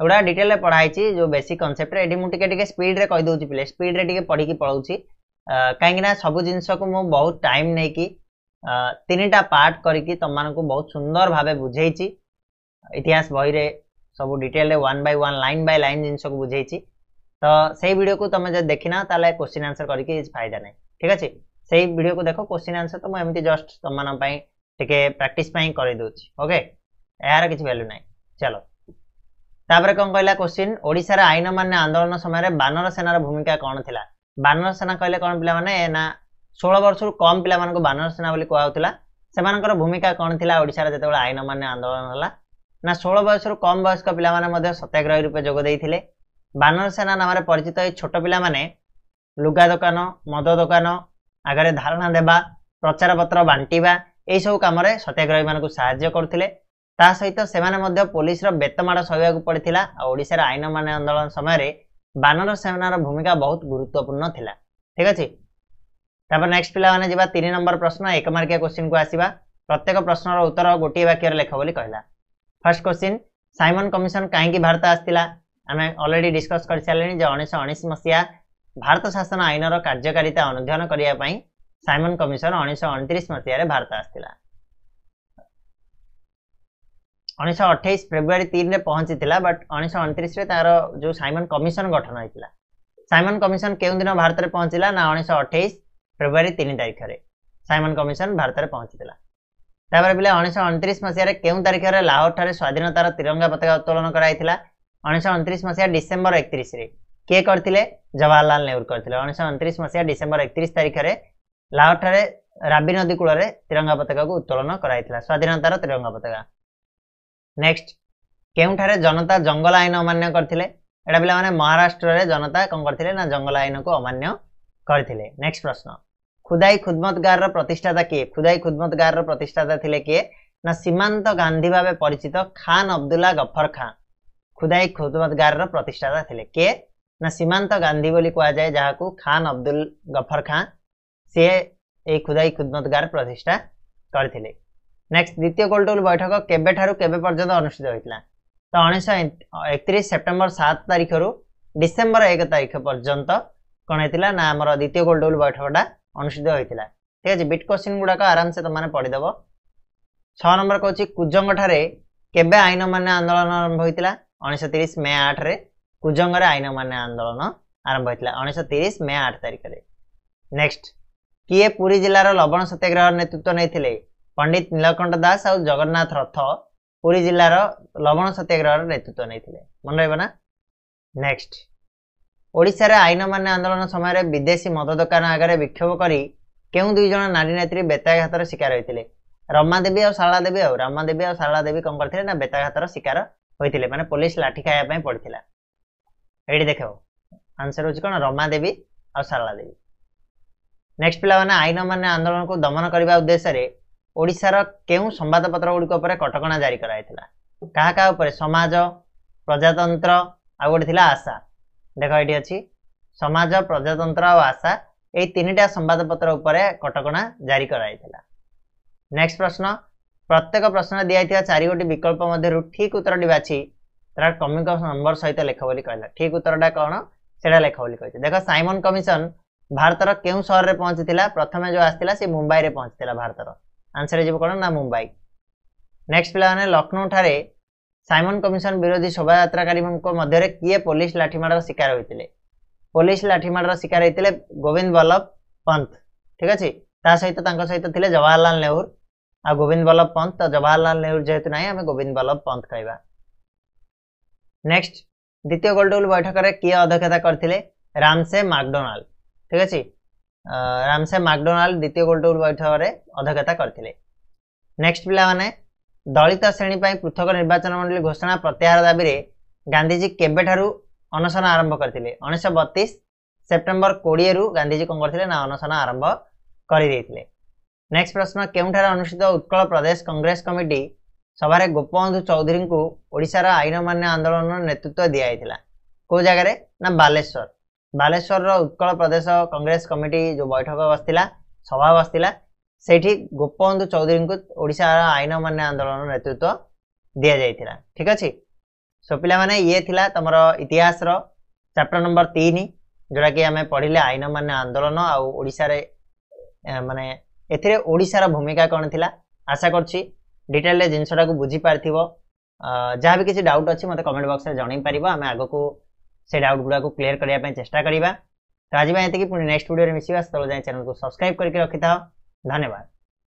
ଏଗୁଡ଼ା ଡିଟେଲରେ ପଢ଼ା ହେଇଛି ଯୋଉ ବେସିକ୍ କନସେପ୍ଟରେ ଏଠି ମୁଁ ଟିକେ ଟିକେ ସ୍ପିଡରେ କହିଦେଉଛି ପିଲେ ସ୍ପିଡରେ ଟିକେ ପଢ଼ିକି ପଳଉଛି କାହିଁକିନା ସବୁ ଜିନିଷକୁ ମୁଁ ବହୁତ ଟାଇମ୍ ନେଇକି ତିନିଟା ପାର୍ଟ କରିକି ତମମାନଙ୍କୁ ବହୁତ ସୁନ୍ଦର ଭାବେ ବୁଝେଇଛି ଇତିହାସ ବହିରେ ସବୁ ଡିଟେଲରେ one by one line by line ଜିନିଷକୁ ବୁଝେଇଛି ତ ସେଇ ଭିଡ଼ିଓକୁ ତମେ ଯଦି ଦେଖିନାଅ ତାହେଲେ କୋଶ୍ଚିନ୍ ଆନ୍ସର୍ କରିକି କିଛି ଫାଇଦା ନାହିଁ ଠିକ୍ ଅଛି ସେଇ ଭିଡ଼ିଓକୁ ଦେଖ କୋଶ୍ଚିନ୍ ଆନ୍ସର୍ ତ ମୁଁ ଏମିତି ଜଷ୍ଟ ତମମାନଙ୍କ ପାଇଁ ଟିକେ ପ୍ରାକ୍ଟିସ୍ ପାଇଁ କରେଇ ଦେଉଛି ଓକେ ଏହାର କିଛି ଭ୍ୟାଲ୍ୟୁ ନାହିଁ ଚାଲ ତାପରେ କ'ଣ କହିଲା କୋଶ୍ଚିନ୍ ଓଡ଼ିଶାର ଆଇନମାନ୍ୟ ଆନ୍ଦୋଳନ ସମୟରେ ବାନର ସେନାର ଭୂମିକା କ'ଣ ଥିଲା ବାନର ସେନା କହିଲେ କ'ଣ ପିଲାମାନେ ନା ଷୋହଳ ବର୍ଷରୁ କମ୍ ପିଲାମାନଙ୍କୁ ବାନର ସେନା ବୋଲି କୁହାଯାଉଥିଲା ସେମାନଙ୍କର ଭୂମିକା କ'ଣ ଥିଲା ଓଡ଼ିଶାରେ ଯେତେବେଳେ ଆଇନ ମାନ୍ୟ ଆନ୍ଦୋଳନ ହେଲା ନା ଷୋହଳ ବୟସରୁ କମ୍ ବୟସ୍କ ପିଲାମାନେ ମଧ୍ୟ ସତ୍ୟାଗ୍ରହୀ ରୂପେ ଯୋଗ ଦେଇଥିଲେ ବାନର ସେନା ନାମରେ ପରିଚିତ ଏହି ଛୋଟ ପିଲାମାନେ ଲୁଗା ଦୋକାନ ମଦ ଦୋକାନ ଆଗରେ ଧାରଣା ଦେବା ପ୍ରଚାରପତ୍ର ବାଣ୍ଟିବା ଏହିସବୁ କାମରେ ସତ୍ୟାଗ୍ରହୀମାନଙ୍କୁ ସାହାଯ୍ୟ କରୁଥିଲେ ତା ସହିତ ସେମାନେ ମଧ୍ୟ ପୋଲିସର ବେତମାଡ଼ ସହିବାକୁ ପଡ଼ିଥିଲା ଆଉ ଓଡ଼ିଶାର ଆଇନ ମାନ୍ୟ ଆନ୍ଦୋଳନ ସମୟରେ ବାନର ସେନାର ଭୂମିକା ବହୁତ ଗୁରୁତ୍ୱପୂର୍ଣ୍ଣ ଥିଲା ଠିକ ଅଛି ତାପରେ ନେକ୍ସଟ ପିଲାମାନେ ଯିବା ତିନି ନମ୍ବର ପ୍ରଶ୍ନ ଏକ ମାର୍କିଆ କୋଶ୍ଚିନକୁ ଆସିବା ପ୍ରତ୍ୟେକ ପ୍ରଶ୍ନର ଉତ୍ତର ଗୋଟିଏ ବାକ୍ୟରେ ଲେଖ ବୋଲି କହିଲା ଫାର୍ଷ୍ଟ କ୍ୱେଶ୍ଚିନ୍ ସାଇମନ୍ କମିଶନ କାହିଁକି ଭାରତ ଆସିଥିଲା ଆମେ ଅଲରେଡି ଡିସ୍କସ୍ କରିସାରିଲେଣି ଯେ ଉଣେଇଶହ ଉଣେଇଶ ମସିହା ଭାରତ ଶାସନ ଆଇନର କାର୍ଯ୍ୟକାରିତା ଅନୁଧ୍ୟାନ କରିବା ପାଇଁ ସାଇମନ୍ କମିଶନ ଉଣେଇଶହ ଅଣତିରିଶ ମସିହାରେ ଭାରତ ଆସିଥିଲା ଉଣେଇଶହ ଅଠେଇଶ ଫେବୃଆରୀ ତିନିରେ ପହଞ୍ଚିଥିଲା ବଟ୍ ଉଣେଇଶହ ଅଣତିରିଶରେ ତାର ଯେଉଁ ସାଇମନ୍ କମିଶନ ଗଠନ ହୋଇଥିଲା ସାଇମନ୍ କମିଶନ କେଉଁ ଦିନ ଭାରତରେ ପହଞ୍ଚିଲା ନା ଉଣେଇଶହ ଅଠେଇଶ ଫେବୃଆରୀ ତିନି ତାରିଖରେ ସାଇମନ୍ କମିଶନ ଭାରତରେ ପହଞ୍ଚିଥିଲା ତାପରେ ପିଲା ଉଣେଇଶହ ଅଣତିରିଶ ମସିହାରେ କେଉଁ ତାରିଖରେ ଲାହୋରଠାରେ ସ୍ୱାଧୀନତାର ତିରଙ୍ଗା ପତାକା ଉତ୍ତୋଳନ କରାଯାଇଥିଲା ଉଣେଇଶହ ଅଣତିରିଶ ମସିହା ଡିସେମ୍ବର ଏକତିରିଶରେ କିଏ କରିଥିଲେ ଜବାହରଲାଲ ନେହେରୁ କରିଥିଲେ ଉଣେଇଶହ ଅଣତିରିଶ ମସିହା ଡିସେମ୍ବର ଏକତିରିଶ ତାରିଖରେ ଲାହୋରଠାରେ ରାବି ନଦୀ କୂଳରେ ତିରଙ୍ଗା ପତାକାକୁ ଉତ୍ତୋଳନ କରାଯାଇଥିଲା ସ୍ୱାଧୀନତାର ତିରଙ୍ଗା ପତାକା ନେକ୍ସଟ କେଉଁଠାରେ ଜନତା ଜଙ୍ଗଲ ଆଇନ ଅମାନ୍ୟ କରିଥିଲେ ଏଇଟା ପିଲାମାନେ ମହାରାଷ୍ଟ୍ରରେ ଜନତା କ'ଣ କରିଥିଲେ ନା ଜଙ୍ଗଲ ଆଇନକୁ ଅମାନ୍ୟ କରିଥିଲେ ନେକ୍ସଟ ପ୍ରଶ୍ନ ଖୁଦାଇ ଖୁଦମତଗାରର ପ୍ରତିଷ୍ଠାତା କିଏ ଖୁଦାଇ ଖୁଦମତଗାରର ପ୍ରତିଷ୍ଠାତା ଥିଲେ କିଏ ନା ସୀମାନ୍ତ ଗାନ୍ଧୀ ଭାବେ ପରିଚିତ ଖାନ୍ ଅବଦୁଲ୍ଲା ଗଫର ଖାଁ ଖୁଦାଇ ଖୁଦମତଗାରର ପ୍ରତିଷ୍ଠାତା ଥିଲେ କିଏ ନା ସୀମାନ୍ତ ଗାନ୍ଧୀ ବୋଲି କୁହାଯାଏ ଯାହାକୁ ଖାନ୍ ଅବଦୁଲ ଗଫର ଖାଁ ସିଏ ଏହି ଖୁଦାଇ ଖୁଦମତଗାର ପ୍ରତିଷ୍ଠା କରିଥିଲେ ନେକ୍ସଟ ଦ୍ୱିତୀୟ ଗୋଲଟୋଲ ବୈଠକ କେବେଠାରୁ କେବେ ପର୍ଯ୍ୟନ୍ତ ଅନୁଷ୍ଠିତ ହୋଇଥିଲା ତ ଉଣେଇଶହ ଏକତିରିଶ ସେପ୍ଟେମ୍ବର ସାତ ତାରିଖରୁ ଡିସେମ୍ବର ଏକ ତାରିଖ ପର୍ଯ୍ୟନ୍ତ କ'ଣ ହେଇଥିଲା ନା ଆମର ଦ୍ୱିତୀୟ ଗୋଲଟୋଲ ବୈଠକଟା ଅନୁଷ୍ଠିତ ହୋଇଥିଲା ଠିକ ଅଛି ବିଟ୍ କ୍ୱେଶ୍ଚିନ୍ ଗୁଡ଼ାକ ଆରାମସେ ତମମାନେ ପଢ଼ିଦେବ ଛଅ ନମ୍ବର କହୁଛି କୁଜଙ୍ଗଠାରେ କେବେ ଆଇନ ମାନ୍ୟ ଆନ୍ଦୋଳନ ଆରମ୍ଭ ହୋଇଥିଲା ଉଣେଇଶହ ତିରିଶ ମେ ଆଠରେ କୁଜଙ୍ଗରେ ଆଇନ ମାନ୍ୟ ଆନ୍ଦୋଳନ ଆରମ୍ଭ ହୋଇଥିଲା ଉଣେଇଶହ ତିରିଶ ମେ ଆଠ ତାରିଖରେ ନେକ୍ସଟ କିଏ ପୁରୀ ଜିଲ୍ଲାର ଲବଣ ସତ୍ୟାଗ୍ରହ ନେତୃତ୍ୱ ନେଇଥିଲେ ପଣ୍ଡିତ ନୀଳକଣ୍ଠ ଦାସ ଆଉ ଜଗନ୍ନାଥ ରଥ ପୁରୀ ଜିଲ୍ଲାର ଲବଣ ସତ୍ୟାଗ୍ରହର ନେତୃତ୍ୱ ନେଇଥିଲେ ମନେ ରହିବ ନା ନେକ୍ସଟ ଓଡ଼ିଶାରେ ଆଇନମାନ୍ୟ ଆନ୍ଦୋଳନ ସମୟରେ ବିଦେଶୀ ମଦ ଦୋକାନ ଆଗରେ ବିକ୍ଷୋଭ କରି କେଉଁ ଦୁଇ ଜଣ ନାରୀ ନେତ୍ରୀ ବେତାଘାତର ଶିକାର ହୋଇଥିଲେ ରମା ଦେବୀ ଆଉ ଶାରଳା ଦେବୀ ଆଉ ରମା ଦେବୀ ଆଉ ଶାରଳା ଦେବୀ କ'ଣ କରିଥିଲେ ନା ବେତାଘାତର ଶିକାର ହୋଇଥିଲେ ମାନେ ପୋଲିସ ଲାଠି ଖାଇବା ପାଇଁ ପଡ଼ିଥିଲା ଏଇଠି ଦେଖ ଆନ୍ସର ହେଉଛି କ'ଣ ରମା ଦେବୀ ଆଉ ଶାରଳା ଦେବୀ ନେକ୍ସଟ ପିଲାମାନେ ଆଇନମାନ୍ୟ ଆନ୍ଦୋଳନକୁ ଦମନ କରିବା ଉଦ୍ଦେଶ୍ୟରେ ଓଡ଼ିଶାର କେଉଁ ସମ୍ବାଦପତ୍ର ଗୁଡ଼ିକ ଉପରେ କଟକଣା ଜାରି କରାଯାଇଥିଲା କାହା କାହା ଉପରେ ସମାଜ ପ୍ରଜାତନ୍ତ୍ର ଆଉ ଗୋଟେ ଥିଲା ଆଶା ଦେଖ ଏଇଠି ଅଛି ସମାଜ ପ୍ରଜାତନ୍ତ୍ର ଆଉ ଆଶା ଏଇ ତିନିଟା ସମ୍ବାଦପତ୍ର ଉପରେ କଟକଣା ଜାରି କରାଯାଇଥିଲା ନେକ୍ସଟ ପ୍ରଶ୍ନ ପ୍ରତ୍ୟେକ ପ୍ରଶ୍ନ ଦିଆଯାଇଥିବା ଚାରି ଚାରିଗୋଟି ବିକଳ୍ପ ମଧ୍ୟରୁ ଠିକ ଉତ୍ତରଟି ବାଛି ତାର କମିକ ନମ୍ବର ସହିତ ଲେଖ ବୋଲି କହିଲା ଠିକ ଉତ୍ତରଟା କ'ଣ ସେଇଟା ଲେଖ ବୋଲି କହିଛି ଦେଖ ସାଇମନ କମିଶନ ଭାରତର କେଉଁ ସହରରେ ପହଞ୍ଚିଥିଲା ପ୍ରଥମେ ଯେଉଁ ଆସିଥିଲା ସେ ମୁମ୍ବାଇରେ ପହଞ୍ଚିଥିଲା ଭାରତର આન્સર એ કોણ ના મુંબઈ નેક્સ્ટ ପିଲାମାନେ ଲକ୍ଷ୍ନୌଠାରେ ସାଇମନ୍ କମିଶନ ବିରୋଧୀ ଶୋଭାଯାତ୍ରାକାରୀଙ୍କ ମଧ୍ୟରେ କିଏ ପୋଲିସ ଲାଠିମାଡ଼ର ଶିକାର ହୋଇଥିଲେ ପୋଲିସ ଲାଠିମାଡ଼ର ଶିକାର ହୋଇଥିଲେ ଗୋବିନ୍ଦ ବଲ୍ଲଭ ପନ୍ତ ଠିକ ଅଛି ତା ସହିତ ତାଙ୍କ ସହିତ ଥିଲେ ଜବାହରଲାଲ ନେହୁର ଆଉ ଗୋବିନ୍ଦ ବଲ୍ଲଭ ପନ୍ତ ତ ଜବାହରଲାଲ ନେହୁର ଯେହେତୁ ନାହିଁ ଆମେ ଗୋବିନ୍ଦ ବଲ୍ଲଭ ପନ୍ତ କହିବା ନେକ୍ସଟ ଦ୍ୱିତୀୟ ଗୋଲଟେବୁଲ ବୈଠକରେ କିଏ ଅଧ୍ୟକ୍ଷତା କରିଥିଲେ ରାମସେ ମାକଡୋନାଲ୍ଡ ଠିକ ଅଛି ରାମସେ ମାକଡୋନାଲ୍ଡ ଦ୍ୱିତୀୟ ଗୋଲଟୋଲ ବୈଠକରେ ଅଧ୍ୟକ୍ଷତା କରିଥିଲେ ନେକ୍ସଟ ପିଲାମାନେ ଦଳିତ ଶ୍ରେଣୀ ପାଇଁ ପୃଥକ ନିର୍ବାଚନ ମଣ୍ଡଳୀ ଘୋଷଣା ପ୍ରତ୍ୟାହାର ଦାବିରେ ଗାନ୍ଧିଜୀ କେବେଠାରୁ ଅନଶନ ଆରମ୍ଭ କରିଥିଲେ ଉଣେଇଶହ ବତିଶ ସେପ୍ଟେମ୍ବର କୋଡ଼ିଏରୁ ଗାନ୍ଧିଜୀ କ'ଣ କରିଥିଲେ ନା ଅନଶନ ଆରମ୍ଭ କରିଦେଇଥିଲେ ନେକ୍ସଟ ପ୍ରଶ୍ନ କେଉଁଠାରେ ଅନୁଷ୍ଠିତ ଉତ୍କଳ ପ୍ରଦେଶ କଂଗ୍ରେସ କମିଟି ସଭାରେ ଗୋପବନ୍ଧୁ ଚୌଧୁରୀଙ୍କୁ ଓଡ଼ିଶାର ଆଇନମାନ୍ୟ ଆନ୍ଦୋଳନର ନେତୃତ୍ୱ ଦିଆଯାଇଥିଲା କେଉଁ ଜାଗାରେ ନା ବାଲେଶ୍ୱର ବାଲେଶ୍ୱରର ଉତ୍କଳ ପ୍ରଦେଶ କଂଗ୍ରେସ କମିଟି ଯେଉଁ ବୈଠକ ବସିଥିଲା ସଭା ବସିଥିଲା ସେଇଠି ଗୋପବନ୍ଧୁ ଚୌଧୁରୀଙ୍କୁ ଓଡ଼ିଶାର ଆଇନମାନ୍ୟ ଆନ୍ଦୋଳନ ନେତୃତ୍ୱ ଦିଆଯାଇଥିଲା ଠିକ୍ ଅଛି ସୋ ପିଲାମାନେ ଇଏ ଥିଲା ତମର ଇତିହାସର ଚାପ୍ଟର ନମ୍ବର ତିନି ଯେଉଁଟାକି ଆମେ ପଢ଼ିଲେ ଆଇନମାନ୍ୟ ଆନ୍ଦୋଳନ ଆଉ ଓଡ଼ିଶାରେ ମାନେ ଏଥିରେ ଓଡ଼ିଶାର ଭୂମିକା କ'ଣ ଥିଲା ଆଶା କରୁଛି ଡିଟେଲରେ ଜିନିଷଟାକୁ ବୁଝିପାରିଥିବ ଯାହା ବି କିଛି ଡାଉଟ୍ ଅଛି ମୋତେ କମେଣ୍ଟ ବକ୍ସରେ ଜଣେଇ ପାରିବ ଆମେ ଆଗକୁ से डाउट गुड़ाक क्लीयर करने चेषा तो आज ये पुणे नेक्स्ट भिडियो में मिसा से जाए चैनल को सब्सक्राइब करके था धन्यवाद